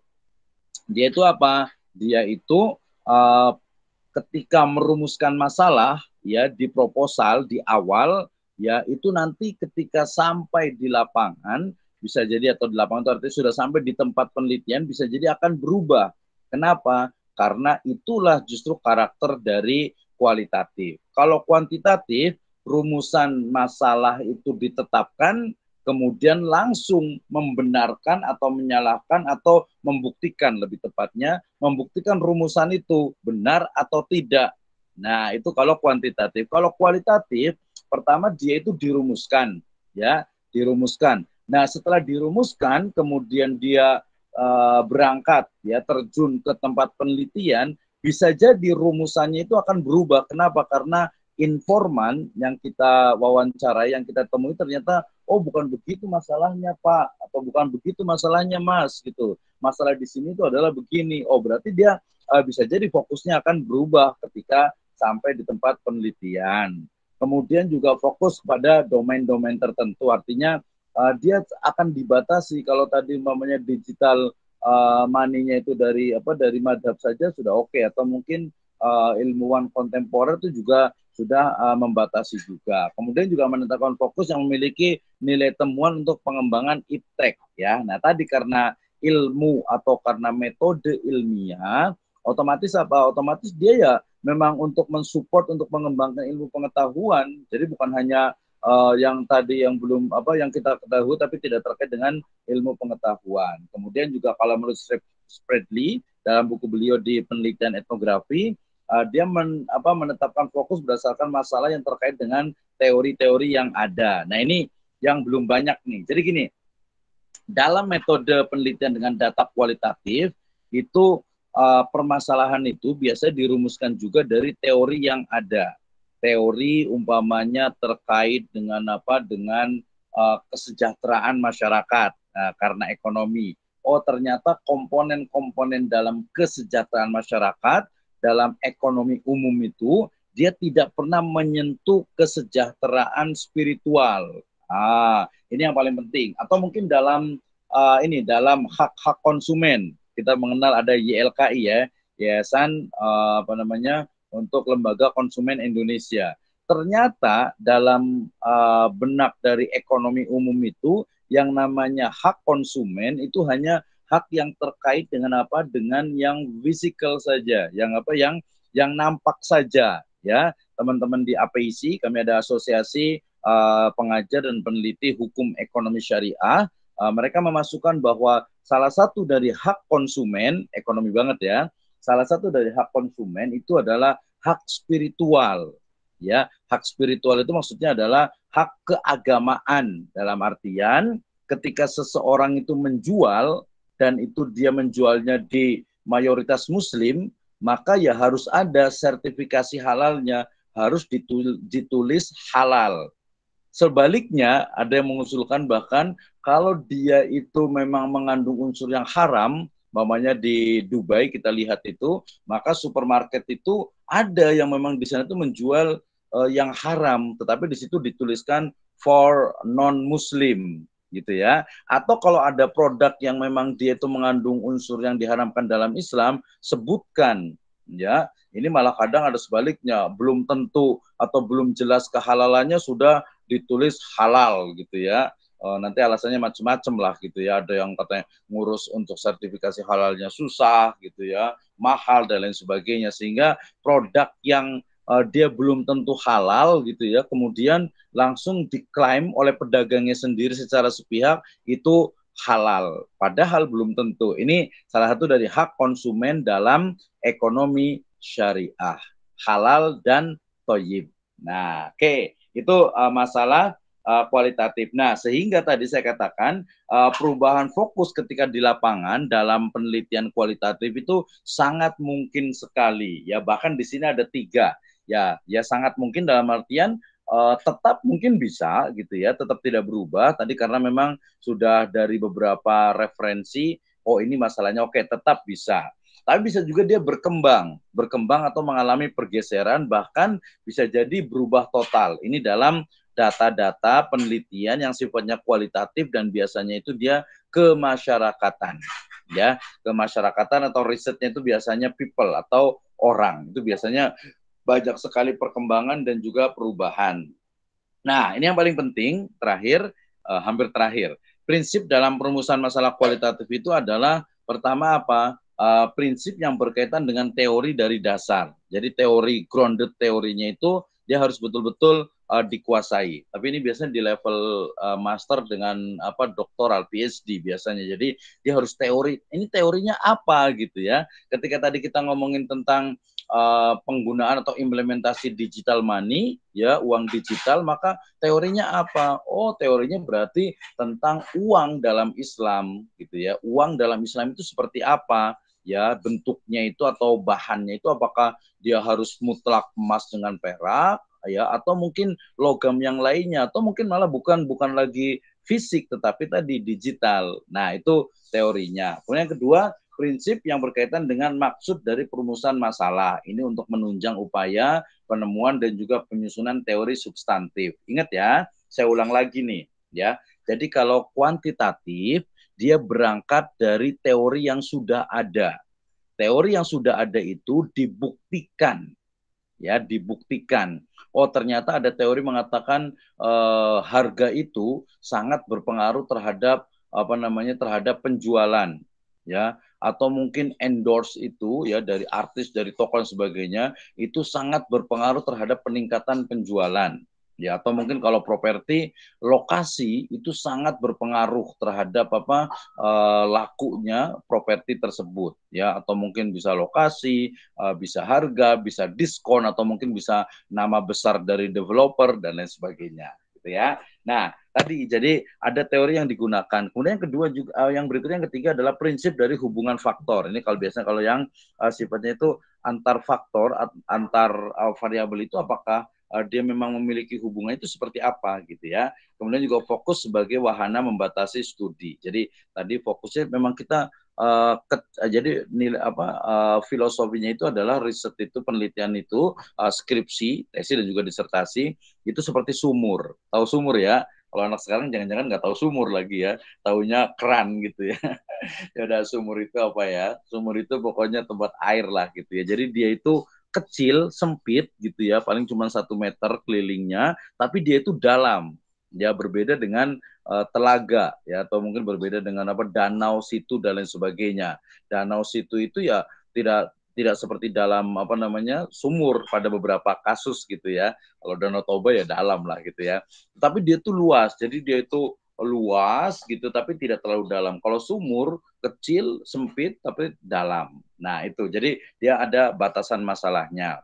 A: dia itu apa? Dia itu uh, ketika merumuskan masalah ya di proposal di awal ya itu nanti ketika sampai di lapangan bisa jadi atau di lapangan itu artinya sudah sampai di tempat penelitian bisa jadi akan berubah. Kenapa? Karena itulah justru karakter dari kualitatif. Kalau kuantitatif, rumusan masalah itu ditetapkan, kemudian langsung membenarkan atau menyalahkan atau membuktikan lebih tepatnya, membuktikan rumusan itu benar atau tidak. Nah, itu kalau kuantitatif. Kalau kualitatif, pertama dia itu dirumuskan, ya, dirumuskan. Nah, setelah dirumuskan, kemudian dia eh, berangkat, ya, terjun ke tempat penelitian, bisa jadi rumusannya itu akan berubah. Kenapa? Karena informan yang kita wawancara, yang kita temui ternyata, oh bukan begitu masalahnya Pak, atau bukan begitu masalahnya Mas, gitu. Masalah di sini itu adalah begini. Oh berarti dia uh, bisa jadi fokusnya akan berubah ketika sampai di tempat penelitian. Kemudian juga fokus pada domain-domain tertentu, artinya uh, dia akan dibatasi kalau tadi namanya digital uh, eh, maninya itu dari apa dari madhab saja sudah oke okay. atau mungkin uh, ilmuwan kontemporer itu juga sudah uh, membatasi juga. Kemudian juga menetapkan fokus yang memiliki nilai temuan untuk pengembangan iptek ya. Nah, tadi karena ilmu atau karena metode ilmiah otomatis apa? Otomatis dia ya memang untuk mensupport untuk mengembangkan ilmu pengetahuan. Jadi bukan hanya uh, yang tadi yang belum apa yang kita ketahui tapi tidak terkait dengan ilmu pengetahuan. Kemudian juga kalau menurut Spreadly dalam buku beliau di penelitian etnografi uh, dia men, apa, menetapkan fokus berdasarkan masalah yang terkait dengan teori-teori yang ada. Nah ini yang belum banyak nih. Jadi gini, dalam metode penelitian dengan data kualitatif itu uh, permasalahan itu biasa dirumuskan juga dari teori yang ada teori umpamanya terkait dengan apa dengan uh, kesejahteraan masyarakat uh, karena ekonomi. Oh ternyata komponen-komponen dalam kesejahteraan masyarakat dalam ekonomi umum itu dia tidak pernah menyentuh kesejahteraan spiritual. Ah, ini yang paling penting. Atau mungkin dalam uh, ini dalam hak-hak konsumen kita mengenal ada YLKI ya, Yayasan uh, apa namanya untuk lembaga konsumen Indonesia. Ternyata dalam uh, benak dari ekonomi umum itu yang namanya hak konsumen itu hanya hak yang terkait dengan apa dengan yang physical saja yang apa yang yang nampak saja ya teman-teman di APIC kami ada asosiasi uh, pengajar dan peneliti hukum ekonomi syariah uh, mereka memasukkan bahwa salah satu dari hak konsumen ekonomi banget ya salah satu dari hak konsumen itu adalah hak spiritual. Ya, hak spiritual itu maksudnya adalah hak keagamaan dalam artian ketika seseorang itu menjual dan itu dia menjualnya di mayoritas muslim, maka ya harus ada sertifikasi halalnya, harus ditulis halal. Sebaliknya, ada yang mengusulkan bahkan kalau dia itu memang mengandung unsur yang haram, mamanya di Dubai kita lihat itu, maka supermarket itu ada yang memang di sana itu menjual uh, yang haram, tetapi di situ dituliskan for non-muslim gitu ya. Atau kalau ada produk yang memang dia itu mengandung unsur yang diharamkan dalam Islam, sebutkan ya. Ini malah kadang ada sebaliknya, belum tentu atau belum jelas kehalalannya sudah ditulis halal gitu ya. Eh, nanti alasannya macam-macam lah gitu ya ada yang katanya ngurus untuk sertifikasi halalnya susah gitu ya mahal dan lain sebagainya sehingga produk yang uh, dia belum tentu halal gitu ya kemudian langsung diklaim oleh pedagangnya sendiri secara sepihak itu halal padahal belum tentu ini salah satu dari hak konsumen dalam ekonomi syariah halal dan toyib nah oke okay. itu uh, masalah uh, kualitatif. Nah, sehingga tadi saya katakan uh, perubahan fokus ketika di lapangan dalam penelitian kualitatif itu sangat mungkin sekali. Ya, bahkan di sini ada tiga. Ya, ya sangat mungkin dalam artian uh, tetap mungkin bisa gitu ya, tetap tidak berubah. Tadi karena memang sudah dari beberapa referensi, oh ini masalahnya oke, tetap bisa tapi bisa juga dia berkembang, berkembang atau mengalami pergeseran bahkan bisa jadi berubah total. Ini dalam data-data penelitian yang sifatnya kualitatif dan biasanya itu dia kemasyarakatan ya kemasyarakatan atau risetnya itu biasanya people atau orang itu biasanya banyak sekali perkembangan dan juga perubahan nah ini yang paling penting terakhir eh, hampir terakhir prinsip dalam perumusan masalah kualitatif itu adalah pertama apa uh, prinsip yang berkaitan dengan teori dari dasar jadi teori grounded teorinya itu dia harus betul-betul uh, dikuasai. Tapi ini biasanya di level uh, master dengan apa doktoral PhD biasanya. Jadi dia harus teori. Ini teorinya apa gitu ya? Ketika tadi kita ngomongin tentang uh, penggunaan atau implementasi digital money, ya uang digital, maka teorinya apa? Oh, teorinya berarti tentang uang dalam Islam, gitu ya. Uang dalam Islam itu seperti apa? Ya, bentuknya itu atau bahannya itu apakah dia harus mutlak emas dengan perak ya atau mungkin logam yang lainnya atau mungkin malah bukan bukan lagi fisik tetapi tadi digital. Nah, itu teorinya. Kemudian yang kedua, prinsip yang berkaitan dengan maksud dari perumusan masalah. Ini untuk menunjang upaya penemuan dan juga penyusunan teori substantif. Ingat ya, saya ulang lagi nih, ya. Jadi kalau kuantitatif dia berangkat dari teori yang sudah ada. Teori yang sudah ada itu dibuktikan ya dibuktikan. Oh ternyata ada teori mengatakan uh, harga itu sangat berpengaruh terhadap apa namanya terhadap penjualan ya atau mungkin endorse itu ya dari artis dari tokoh dan sebagainya itu sangat berpengaruh terhadap peningkatan penjualan ya atau mungkin kalau properti lokasi itu sangat berpengaruh terhadap apa eh, lakunya properti tersebut ya atau mungkin bisa lokasi eh, bisa harga bisa diskon atau mungkin bisa nama besar dari developer dan lain sebagainya gitu ya nah tadi jadi ada teori yang digunakan kemudian yang kedua juga eh, yang berikutnya yang ketiga adalah prinsip dari hubungan faktor ini kalau biasanya kalau yang eh, sifatnya itu antar faktor antar uh, variabel itu apakah uh, dia memang memiliki hubungan itu seperti apa gitu ya. Kemudian juga fokus sebagai wahana membatasi studi. Jadi tadi fokusnya memang kita Uh, eh, ke, uh, eh, jadi nilai apa uh, filosofinya itu adalah riset itu penelitian itu uh, skripsi tesis dan juga disertasi itu seperti sumur tahu sumur ya kalau anak sekarang jangan-jangan nggak tahu sumur lagi ya taunya keran gitu ya ya udah sumur itu apa ya sumur itu pokoknya tempat air lah gitu ya jadi dia itu kecil, sempit gitu ya, paling cuma satu meter kelilingnya, tapi dia itu dalam, ya berbeda dengan uh, telaga ya atau mungkin berbeda dengan apa danau situ dan lain sebagainya. Danau situ itu ya tidak tidak seperti dalam apa namanya sumur pada beberapa kasus gitu ya. Kalau Danau Toba ya dalam lah gitu ya. Tapi dia tuh luas, jadi dia itu luas gitu tapi tidak terlalu dalam. Kalau sumur kecil, sempit tapi dalam. Nah, itu. Jadi dia ada batasan masalahnya.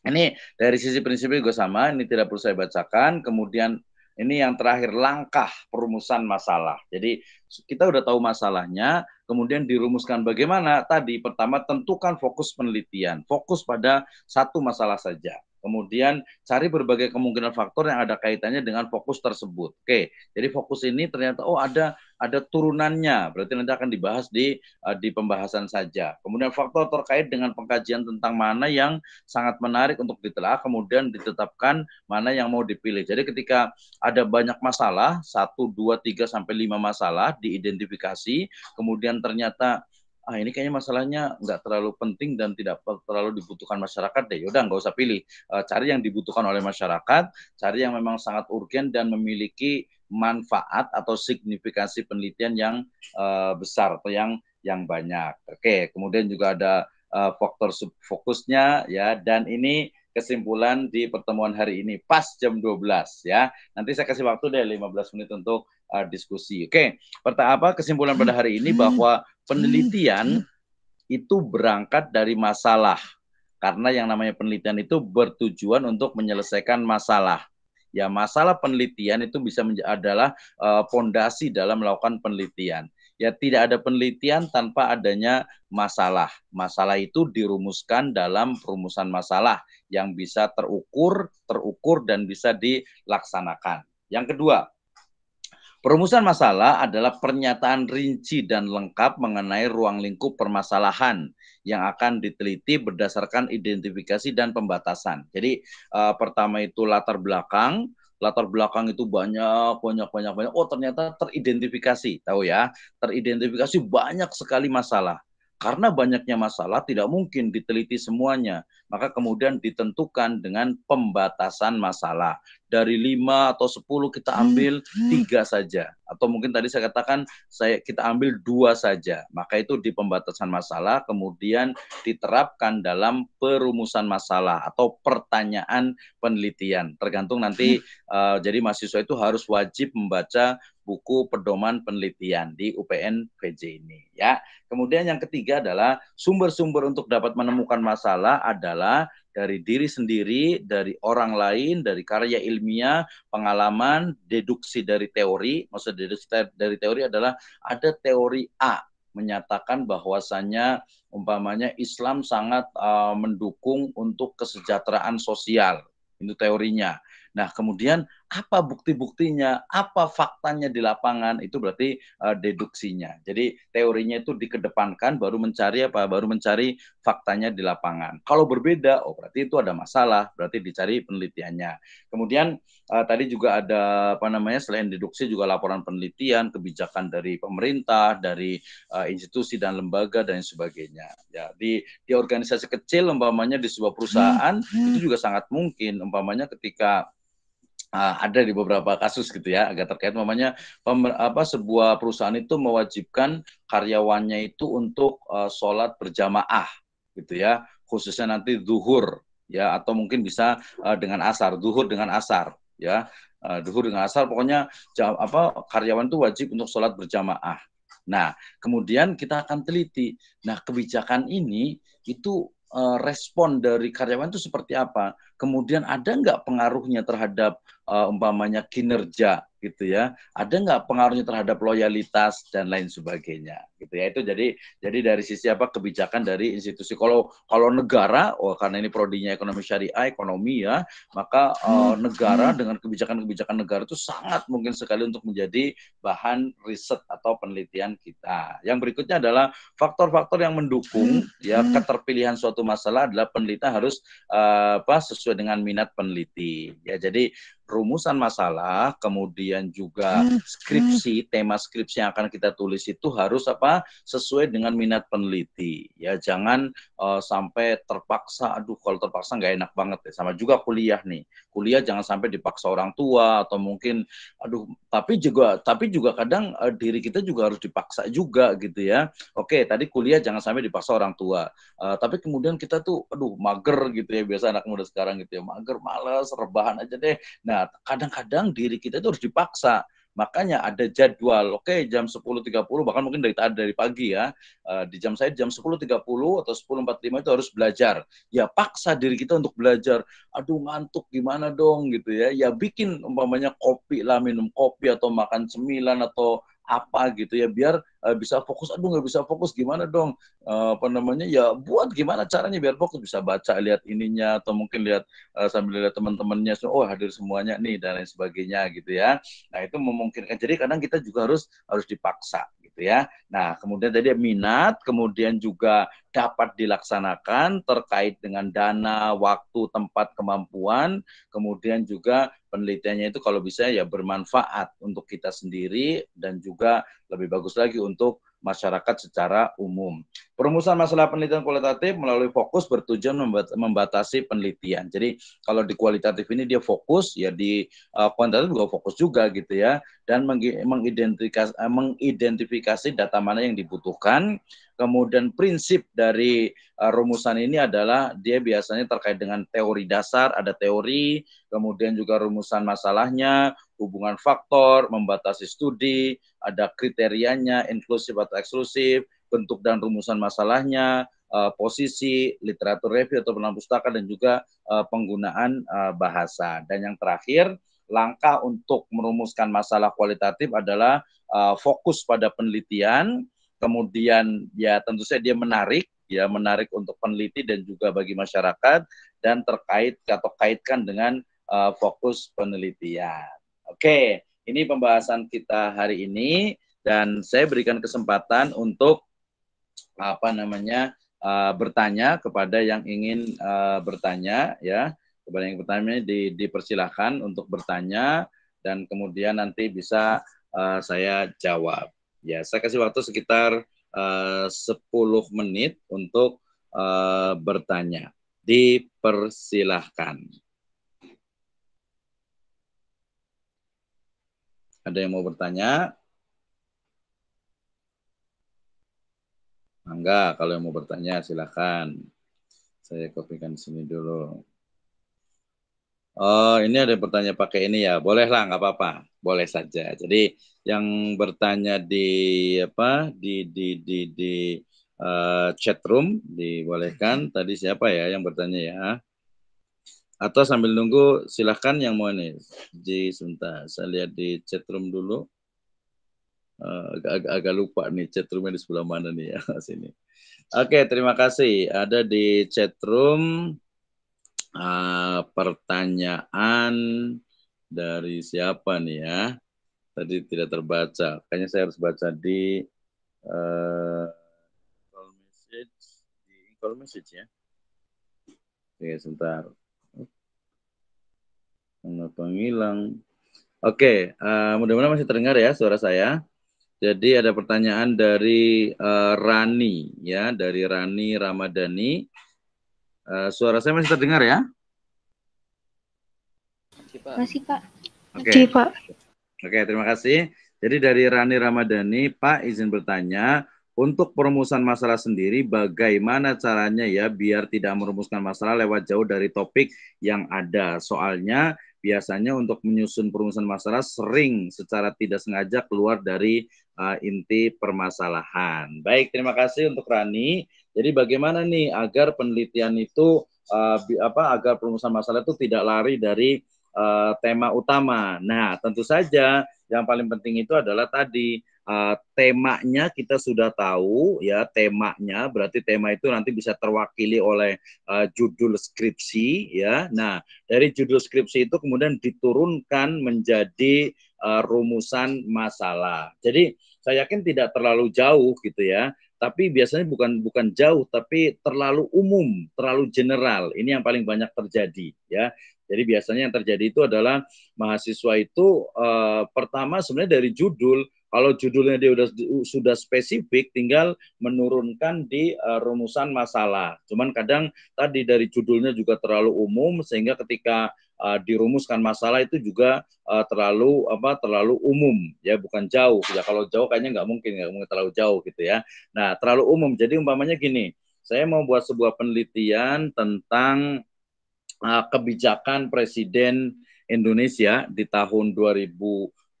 A: Ini dari sisi prinsip juga sama, ini tidak perlu saya bacakan. Kemudian ini yang terakhir langkah perumusan masalah. Jadi kita udah tahu masalahnya, kemudian dirumuskan bagaimana tadi pertama tentukan fokus penelitian, fokus pada satu masalah saja. Kemudian cari berbagai kemungkinan faktor yang ada kaitannya dengan fokus tersebut. Oke, jadi fokus ini ternyata oh ada ada turunannya, berarti nanti akan dibahas di uh, di pembahasan saja. Kemudian faktor terkait dengan pengkajian tentang mana yang sangat menarik untuk ditelaah, kemudian ditetapkan mana yang mau dipilih. Jadi ketika ada banyak masalah, satu, dua, tiga sampai lima masalah diidentifikasi, kemudian ternyata ah ini kayaknya masalahnya nggak terlalu penting dan tidak terlalu dibutuhkan masyarakat deh. Yaudah nggak usah pilih, uh, cari yang dibutuhkan oleh masyarakat, cari yang memang sangat urgen dan memiliki manfaat atau signifikansi penelitian yang uh, besar atau yang yang banyak. Oke, kemudian juga ada uh, faktor fokusnya, ya dan ini kesimpulan di pertemuan hari ini pas jam 12 ya. Nanti saya kasih waktu deh 15 menit untuk uh, diskusi. Oke, okay. apa kesimpulan pada hari ini bahwa penelitian itu berangkat dari masalah. Karena yang namanya penelitian itu bertujuan untuk menyelesaikan masalah. Ya, masalah penelitian itu bisa adalah eh, pondasi uh, dalam melakukan penelitian. Ya, tidak ada penelitian tanpa adanya masalah. Masalah itu dirumuskan dalam perumusan masalah yang bisa terukur, terukur dan bisa dilaksanakan. Yang kedua, Perumusan masalah adalah pernyataan rinci dan lengkap mengenai ruang lingkup permasalahan yang akan diteliti berdasarkan identifikasi dan pembatasan. Jadi uh, pertama itu latar belakang, latar belakang itu banyak banyak banyak banyak. Oh ternyata teridentifikasi, tahu ya? Teridentifikasi banyak sekali masalah. Karena banyaknya masalah tidak mungkin diteliti semuanya maka kemudian ditentukan dengan pembatasan masalah. Dari lima atau sepuluh kita ambil tiga saja, atau mungkin tadi saya katakan saya kita ambil dua saja. Maka itu di pembatasan masalah, kemudian diterapkan dalam perumusan masalah atau pertanyaan penelitian. Tergantung nanti uh, jadi mahasiswa itu harus wajib membaca buku pedoman penelitian di UPN VJ ini ya. Kemudian yang ketiga adalah sumber-sumber untuk dapat menemukan masalah adalah adalah dari diri sendiri, dari orang lain, dari karya ilmiah, pengalaman, deduksi dari teori. Maksud deduksi dari teori adalah ada teori A menyatakan bahwasannya umpamanya Islam sangat uh, mendukung untuk kesejahteraan sosial. Itu teorinya. Nah, kemudian apa bukti-buktinya, apa faktanya di lapangan itu berarti uh, deduksinya. Jadi teorinya itu dikedepankan baru mencari apa? Baru mencari faktanya di lapangan. Kalau berbeda, oh berarti itu ada masalah, berarti dicari penelitiannya. Kemudian uh, tadi juga ada apa namanya selain deduksi juga laporan penelitian, kebijakan dari pemerintah, dari uh, institusi dan lembaga dan sebagainya. Ya, di di organisasi kecil umpamanya di sebuah hmm, perusahaan hmm. itu juga sangat mungkin umpamanya ketika uh, ada di beberapa kasus gitu ya agak terkait namanya apa sebuah perusahaan itu mewajibkan karyawannya itu untuk uh, sholat berjamaah gitu ya khususnya nanti zuhur ya atau mungkin bisa uh, dengan asar zuhur dengan asar ya uh, zuhur dengan asar pokoknya jam, apa karyawan itu wajib untuk sholat berjamaah nah kemudian kita akan teliti nah kebijakan ini itu uh, respon dari karyawan itu seperti apa kemudian ada nggak pengaruhnya terhadap uh, umpamanya kinerja gitu ya ada nggak pengaruhnya terhadap loyalitas dan lain sebagainya gitu ya itu jadi jadi dari sisi apa kebijakan dari institusi kalau kalau negara oh karena ini prodinya ekonomi syariah ekonomi ya maka uh, negara hmm. dengan kebijakan-kebijakan negara itu sangat mungkin sekali untuk menjadi bahan riset atau penelitian kita yang berikutnya adalah faktor-faktor yang mendukung hmm, ya keterpilihan suatu masalah adalah peneliti harus uh, apa sesuai dengan minat peneliti ya jadi rumusan masalah, kemudian juga hmm, hmm. skripsi, tema skripsi yang akan kita tulis itu harus apa sesuai dengan minat peneliti. Ya, jangan uh, sampai terpaksa. Aduh, kalau terpaksa nggak enak banget ya. Sama juga kuliah nih. Kuliah jangan sampai dipaksa orang tua atau mungkin aduh, tapi juga tapi juga kadang uh, diri kita juga harus dipaksa juga gitu ya. Oke, tadi kuliah jangan sampai dipaksa orang tua. Uh, tapi kemudian kita tuh aduh mager gitu ya biasa anak muda sekarang gitu ya. Mager, malas rebahan aja deh. Nah, kadang-kadang diri kita itu harus dipaksa. Makanya ada jadwal, oke okay, jam 10.30 bahkan mungkin dari dari pagi ya. Uh, di jam saya jam 10.30 atau 10.45 itu harus belajar. Ya paksa diri kita untuk belajar. Aduh ngantuk gimana dong gitu ya. Ya bikin umpamanya kopi lah, minum kopi atau makan cemilan atau apa gitu ya biar uh, bisa fokus aduh nggak bisa fokus gimana dong uh, apa namanya ya buat gimana caranya biar fokus bisa baca lihat ininya atau mungkin lihat uh, sambil lihat teman-temannya oh hadir semuanya nih dan lain sebagainya gitu ya nah itu memungkinkan jadi kadang kita juga harus harus dipaksa gitu ya nah kemudian tadi minat kemudian juga dapat dilaksanakan terkait dengan dana waktu tempat kemampuan kemudian juga penelitiannya itu kalau bisa ya bermanfaat untuk kita sendiri dan juga lebih bagus lagi untuk masyarakat secara umum. Perumusan masalah penelitian kualitatif melalui fokus bertujuan membatasi penelitian. Jadi kalau di kualitatif ini dia fokus, ya di uh, kuantitatif juga fokus juga gitu ya, dan mengidentifikasi, eh, mengidentifikasi data mana yang dibutuhkan. Kemudian prinsip dari uh, rumusan ini adalah dia biasanya terkait dengan teori dasar, ada teori, kemudian juga rumusan masalahnya, hubungan faktor, membatasi studi, ada kriterianya, inklusif atau eksklusif, bentuk dan rumusan masalahnya, uh, posisi, literatur review atau penampilan pustaka, dan juga uh, penggunaan uh, bahasa. Dan yang terakhir, langkah untuk merumuskan masalah kualitatif adalah uh, fokus pada penelitian, kemudian ya tentu saja dia menarik, ya menarik untuk peneliti dan juga bagi masyarakat, dan terkait atau kaitkan dengan uh, fokus penelitian. Oke, ini pembahasan kita hari ini dan saya berikan kesempatan untuk apa namanya uh, bertanya kepada yang ingin uh, bertanya ya kepada yang bertanya di, dipersilahkan untuk bertanya dan kemudian nanti bisa uh, saya jawab ya saya kasih waktu sekitar uh, 10 menit untuk uh, bertanya dipersilahkan Ada yang mau bertanya? Angga, kalau yang mau bertanya silakan. Saya kopikan sini dulu. Oh, ini ada yang bertanya pakai ini ya. Bolehlah, nggak apa-apa. Boleh saja. Jadi yang bertanya di apa di di di di uh, chat room dibolehkan. Tadi siapa ya yang bertanya ya? Atau sambil nunggu silahkan yang mau ini. di sebentar, saya lihat di chatroom dulu. Uh, agak, agak, agak lupa nih chatroomnya di sebelah mana nih ya sini. Oke, okay, terima kasih. Ada di chatroom uh, eh, pertanyaan dari siapa nih ya? Tadi tidak terbaca. Kayaknya saya harus baca di uh, call message di call message ya. Oke, sebentar. Karena ngilang? Oke, uh, mudah-mudahan masih terdengar ya suara saya. Jadi ada pertanyaan dari uh, Rani ya, dari Rani Ramadhani. Uh, suara saya masih terdengar ya? Masih Pak. Oke. Okay. Pak. Oke, okay, terima kasih. Jadi dari Rani Ramadhani, Pak izin bertanya, untuk perumusan masalah sendiri bagaimana caranya ya biar tidak merumuskan masalah lewat jauh dari topik yang ada. Soalnya biasanya untuk menyusun perumusan masalah sering secara tidak sengaja keluar dari uh, inti permasalahan. Baik, terima kasih untuk Rani. Jadi bagaimana nih agar penelitian itu uh, apa agar perumusan masalah itu tidak lari dari uh, tema utama. Nah, tentu saja yang paling penting itu adalah tadi uh, temanya kita sudah tahu ya temanya berarti tema itu nanti bisa terwakili oleh uh, judul skripsi ya. Nah, dari judul skripsi itu kemudian diturunkan menjadi uh, rumusan masalah. Jadi saya yakin tidak terlalu jauh gitu ya tapi biasanya bukan bukan jauh tapi terlalu umum, terlalu general. Ini yang paling banyak terjadi ya. Jadi biasanya yang terjadi itu adalah mahasiswa itu uh, pertama sebenarnya dari judul kalau judulnya dia sudah sudah spesifik, tinggal menurunkan di uh, rumusan masalah. Cuman kadang tadi dari judulnya juga terlalu umum sehingga ketika uh, dirumuskan masalah itu juga uh, terlalu apa terlalu umum ya bukan jauh ya kalau jauh kayaknya nggak mungkin nggak mungkin terlalu jauh gitu ya nah terlalu umum jadi umpamanya gini saya mau buat sebuah penelitian tentang uh, kebijakan presiden Indonesia di tahun 2000 2014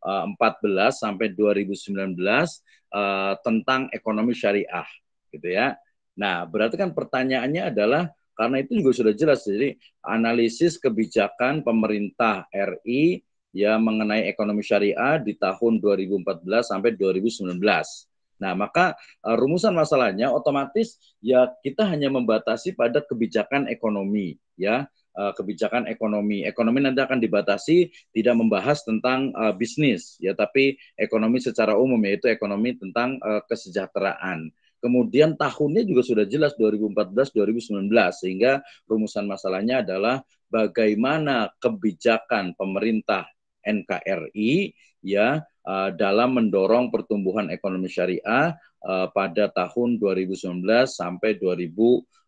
A: eh, sampai 2019 uh, eh, tentang ekonomi syariah gitu ya. Nah, berarti kan pertanyaannya adalah karena itu juga sudah jelas jadi analisis kebijakan pemerintah RI ya mengenai ekonomi syariah di tahun 2014 sampai 2019. Nah, maka uh, rumusan masalahnya otomatis ya kita hanya membatasi pada kebijakan ekonomi ya uh, kebijakan ekonomi. Ekonomi nanti akan dibatasi tidak membahas tentang uh, bisnis ya, tapi ekonomi secara umum yaitu ekonomi tentang uh, kesejahteraan. Kemudian tahunnya juga sudah jelas 2014-2019 sehingga rumusan masalahnya adalah bagaimana kebijakan pemerintah NKRI ya uh, dalam mendorong pertumbuhan ekonomi syariah pada tahun 2019 sampai 2020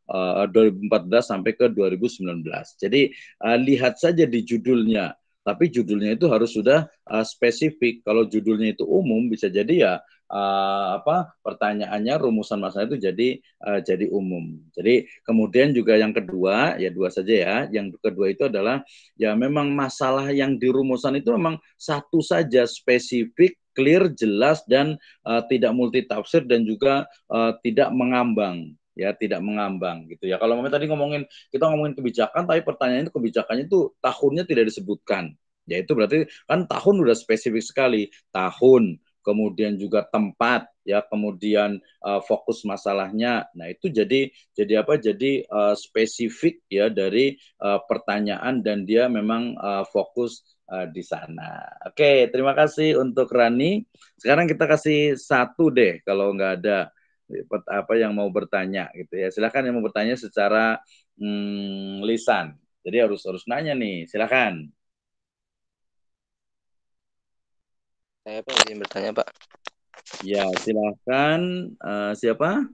A: 2014 eh, sampai ke 2019. Jadi uh, lihat saja di judulnya, tapi judulnya itu harus sudah uh, spesifik. Kalau judulnya itu umum bisa jadi ya uh, apa pertanyaannya rumusan masalah itu jadi uh, jadi umum. Jadi kemudian juga yang kedua ya dua saja ya. Yang kedua itu adalah ya memang masalah yang dirumusan itu memang satu saja spesifik clear jelas dan uh, tidak multitafsir dan juga uh, tidak mengambang ya tidak mengambang gitu ya. Kalau memang tadi ngomongin kita ngomongin kebijakan, tapi pertanyaan itu kebijakannya itu tahunnya tidak disebutkan. Ya itu berarti kan tahun sudah spesifik sekali tahun, kemudian juga tempat ya kemudian uh, fokus masalahnya nah itu jadi jadi apa jadi uh, spesifik ya dari uh, pertanyaan dan dia memang uh, fokus di sana oke terima kasih untuk Rani sekarang kita kasih satu deh kalau nggak ada apa yang mau bertanya gitu ya. silahkan yang mau bertanya secara hmm, lisan. Jadi harus harus nanya nih. silahkan Saya Pak bertanya Pak. Ya silahkan uh, eh, siapa?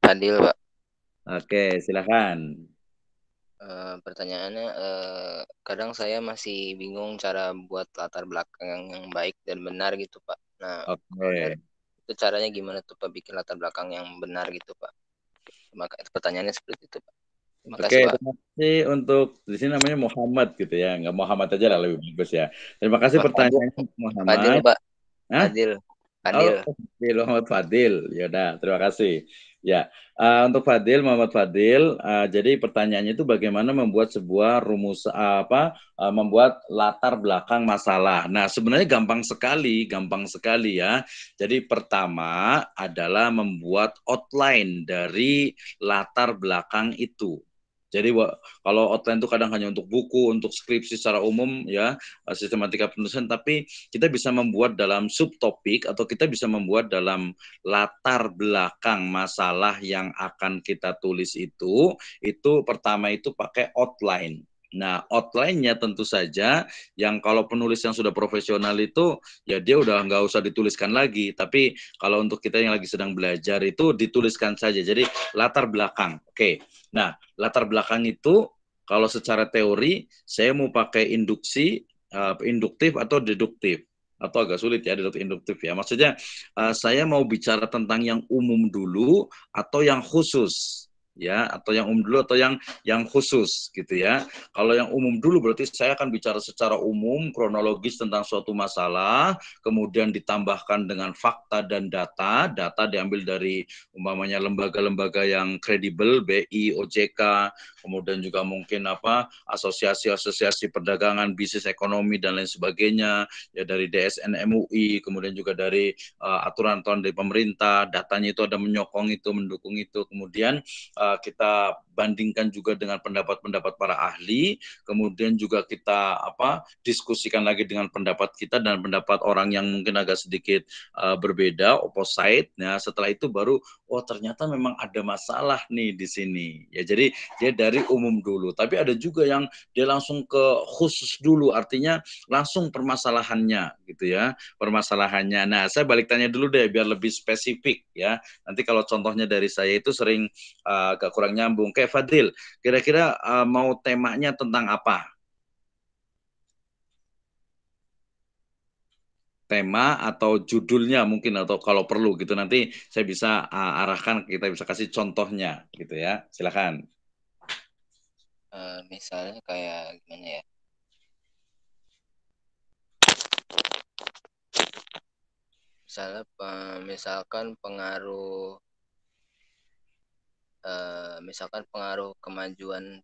A: Fadil Pak. Oke silahkan Uh, eh, pertanyaannya uh, kadang saya masih bingung cara buat latar belakang yang baik dan benar gitu Pak. Nah, okay itu caranya gimana tuh Pak bikin latar belakang yang benar gitu Pak? Maka pertanyaannya seperti itu Pak. Terima kasih, Oke, terima kasih untuk di sini namanya Muhammad gitu ya, nggak Muhammad aja lah lebih bagus ya. Terima kasih pertanyaan Muhammad. Fadil Pak. Fadil. Fadil. Oh, Fadil Muhammad Fadil. Ya udah terima kasih. Ya, uh, untuk Fadil Muhammad Fadil, uh, jadi pertanyaannya itu bagaimana membuat sebuah rumus uh, apa uh, membuat latar belakang masalah. Nah, sebenarnya gampang sekali, gampang sekali ya. Jadi pertama adalah membuat outline dari latar belakang itu. Jadi kalau outline itu kadang hanya untuk buku, untuk skripsi secara umum ya, sistematika penulisan, tapi kita bisa membuat dalam subtopik atau kita bisa membuat dalam latar belakang masalah yang akan kita tulis itu, itu pertama itu pakai outline. Nah, outline-nya tentu saja yang kalau penulis yang sudah profesional itu ya dia udah nggak usah dituliskan lagi. Tapi kalau untuk kita yang lagi sedang belajar itu dituliskan saja. Jadi latar belakang. Oke. Nah, latar belakang itu kalau secara teori saya mau pakai induksi, uh, induktif atau deduktif atau agak sulit ya deduktif induktif ya. Maksudnya uh, saya mau bicara tentang yang umum dulu atau yang khusus ya atau yang umum dulu atau yang yang khusus gitu ya. Kalau yang umum dulu berarti saya akan bicara secara umum kronologis tentang suatu masalah, kemudian ditambahkan dengan fakta dan data. Data diambil dari umpamanya lembaga-lembaga yang kredibel, BI, OJK, kemudian juga mungkin apa asosiasi-asosiasi perdagangan, bisnis ekonomi dan lain sebagainya, ya dari DSN MUI, kemudian juga dari eh, aturan-aturan uh, aturan -aturan dari pemerintah, datanya itu ada menyokong itu, mendukung itu, kemudian uh, Eh, kita bandingkan juga dengan pendapat-pendapat para ahli, kemudian juga kita apa diskusikan lagi dengan pendapat kita dan pendapat orang yang mungkin agak sedikit uh, berbeda, opposite. Nah, setelah itu baru oh ternyata memang ada masalah nih di sini. Ya, jadi dia dari umum dulu, tapi ada juga yang dia langsung ke khusus dulu, artinya langsung permasalahannya gitu ya, permasalahannya. Nah, saya balik tanya dulu deh biar lebih spesifik ya. Nanti kalau contohnya dari saya itu sering uh, agak kurang nyambung. Kayak Fadil, kira-kira uh, mau temanya tentang apa? tema atau judulnya mungkin atau kalau perlu gitu nanti saya bisa uh, arahkan kita bisa kasih contohnya gitu ya silakan uh, misalnya kayak gimana ya misalnya misalkan pengaruh Eh, misalkan pengaruh kemajuan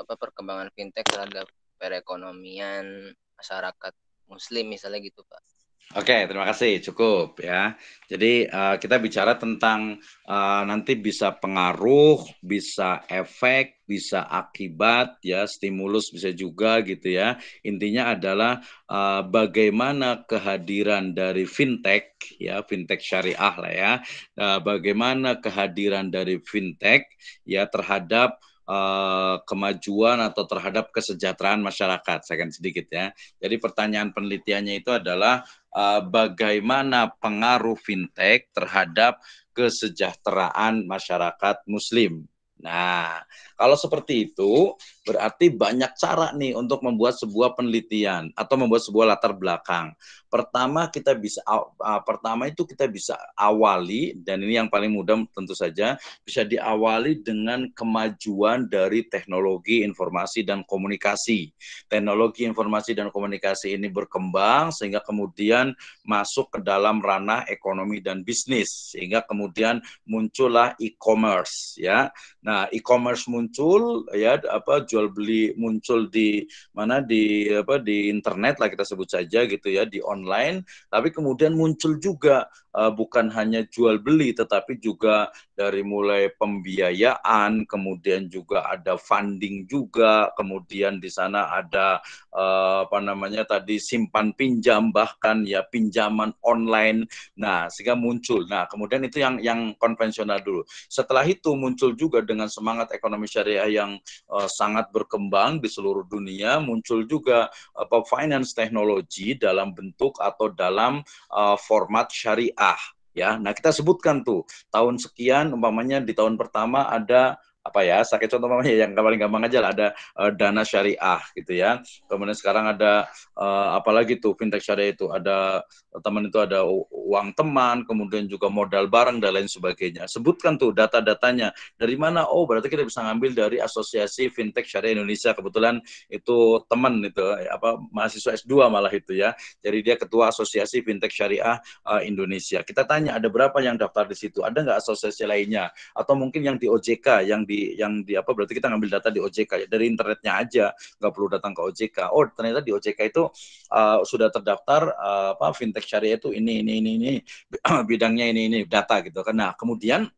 A: apa perkembangan fintech terhadap perekonomian masyarakat muslim misalnya gitu pak Oke, terima kasih. Cukup ya. Jadi uh, kita bicara tentang uh, nanti bisa pengaruh, bisa efek, bisa akibat, ya stimulus bisa juga gitu ya. Intinya adalah uh, bagaimana kehadiran dari fintech, ya fintech syariah lah ya. Uh, bagaimana kehadiran dari fintech ya terhadap Uh, kemajuan atau terhadap kesejahteraan masyarakat. Saya akan sedikit ya. Jadi pertanyaan penelitiannya itu adalah uh, bagaimana pengaruh fintech terhadap kesejahteraan masyarakat muslim. Nah, kalau seperti itu berarti banyak cara nih untuk membuat sebuah penelitian atau membuat sebuah latar belakang. Pertama kita bisa uh, pertama itu kita bisa awali dan ini yang paling mudah tentu saja bisa diawali dengan kemajuan dari teknologi informasi dan komunikasi. Teknologi informasi dan komunikasi ini berkembang sehingga kemudian masuk ke dalam ranah ekonomi dan bisnis sehingga kemudian muncullah e-commerce ya. Nah, e-commerce muncul ya apa jual beli muncul di mana di apa di internet lah kita sebut saja gitu ya di online online tapi kemudian muncul juga uh, bukan hanya jual beli tetapi juga dari mulai pembiayaan kemudian juga ada funding juga kemudian di sana ada uh, apa namanya tadi simpan pinjam bahkan ya pinjaman online nah sehingga muncul nah kemudian itu yang yang konvensional dulu setelah itu muncul juga dengan semangat ekonomi syariah yang uh, sangat berkembang di seluruh dunia muncul juga apa uh, finance teknologi dalam bentuk atau dalam uh, format syariah ya. Nah, kita sebutkan tuh tahun sekian umpamanya di tahun pertama ada apa ya sakit contoh namanya ya, yang paling gampang aja lah ada uh, dana syariah gitu ya kemudian sekarang ada uh, apalagi tuh fintech syariah itu ada eh, teman itu ada uang teman kemudian juga modal barang dan lain sebagainya sebutkan tuh data-datanya dari mana oh berarti kita bisa ngambil dari asosiasi fintech syariah Indonesia kebetulan itu teman itu apa mahasiswa S2 malah itu ya jadi dia ketua asosiasi fintech syariah uh, Indonesia kita tanya ada berapa yang daftar di situ ada nggak asosiasi lainnya atau mungkin yang di OJK yang di di yang di apa berarti kita ngambil data di OJK ya dari internetnya aja nggak perlu datang ke OJK oh ternyata di OJK itu uh, sudah terdaftar uh, apa fintech syariah itu ini ini ini ini bidangnya ini ini data gitu kan nah kemudian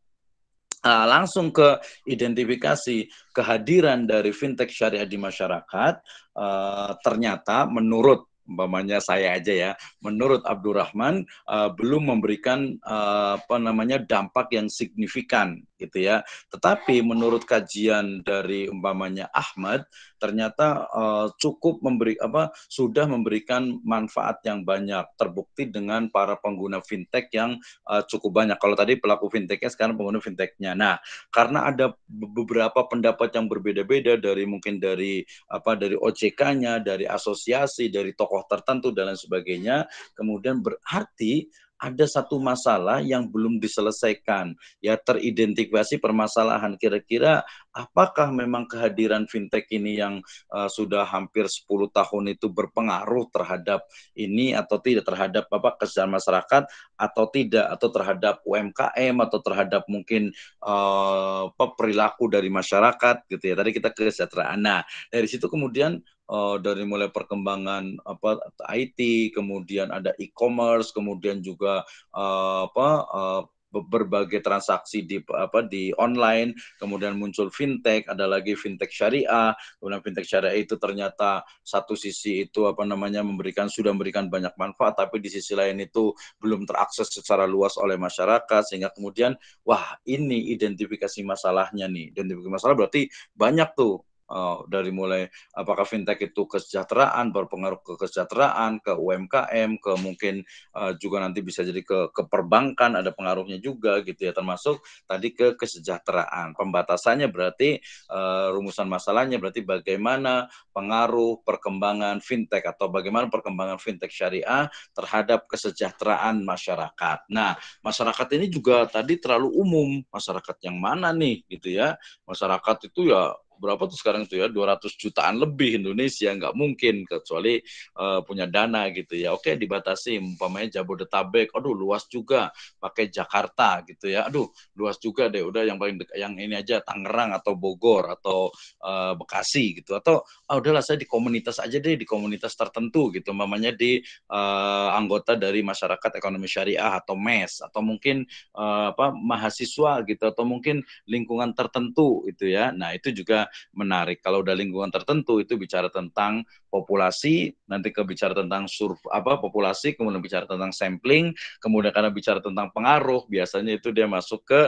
A: Nah, langsung ke identifikasi kehadiran dari fintech syariah di masyarakat uh, ternyata menurut umpamanya saya aja ya, menurut Abdurrahman uh, belum memberikan uh, apa namanya dampak yang signifikan gitu ya. Tetapi menurut kajian dari umpamanya Ahmad ternyata uh, cukup memberi apa sudah memberikan manfaat yang banyak terbukti dengan para pengguna fintech yang uh, cukup banyak. Kalau tadi pelaku fintechnya sekarang pengguna fintechnya. Nah, karena ada beberapa pendapat yang berbeda-beda dari mungkin dari apa dari OJK-nya, dari asosiasi, dari tokoh tertentu dan lain sebagainya, kemudian berarti ada satu masalah yang belum diselesaikan, ya teridentifikasi permasalahan. Kira-kira apakah memang kehadiran fintech ini yang uh, sudah hampir 10 tahun itu berpengaruh terhadap ini atau tidak terhadap apa kesejahteraan masyarakat atau tidak atau terhadap UMKM atau terhadap mungkin uh, perilaku dari masyarakat gitu ya. Tadi kita ke kesejahteraan. Nah, dari situ kemudian uh, dari mulai perkembangan apa IT, kemudian ada e-commerce, kemudian juga uh, apa uh, berbagai transaksi di apa di online, kemudian muncul fintech, ada lagi fintech syariah. Kemudian fintech syariah itu ternyata satu sisi itu apa namanya memberikan sudah memberikan banyak manfaat, tapi di sisi lain itu belum terakses secara luas oleh masyarakat sehingga kemudian wah ini identifikasi masalahnya nih. Identifikasi masalah berarti banyak tuh uh, dari mulai apakah fintech itu kesejahteraan berpengaruh ke kesejahteraan ke UMKM ke mungkin uh, juga nanti bisa jadi ke ke perbankan ada pengaruhnya juga gitu ya termasuk tadi ke kesejahteraan pembatasannya berarti uh, rumusan masalahnya berarti bagaimana pengaruh perkembangan fintech atau bagaimana perkembangan fintech syariah terhadap kesejahteraan masyarakat. Nah, masyarakat ini juga tadi terlalu umum masyarakat yang mana nih gitu ya masyarakat itu ya berapa tuh sekarang tuh ya 200 jutaan lebih Indonesia nggak mungkin kecuali uh, punya dana gitu ya oke dibatasi umpamanya Jabodetabek aduh luas juga pakai Jakarta gitu ya aduh luas juga deh udah yang paling dekat yang ini aja Tangerang atau Bogor atau uh, Bekasi gitu atau ah udahlah saya di komunitas aja deh di komunitas tertentu gitu umpamanya di uh, anggota dari masyarakat ekonomi syariah atau MES atau mungkin uh, apa mahasiswa gitu atau mungkin lingkungan tertentu itu ya nah itu juga menarik. Kalau udah lingkungan tertentu itu bicara tentang populasi, nanti ke bicara tentang surf apa populasi, kemudian bicara tentang sampling, kemudian karena bicara tentang pengaruh, biasanya itu dia masuk ke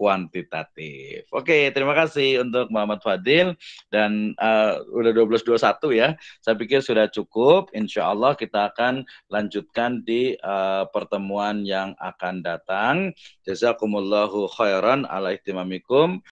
A: kuantitatif. Oke, terima kasih untuk Muhammad Fadil dan uh, udah 12.21 ya. Saya pikir sudah cukup. Insya Allah kita akan lanjutkan di uh, pertemuan yang akan datang. Jazakumullahu khairan ala ihtimamikum.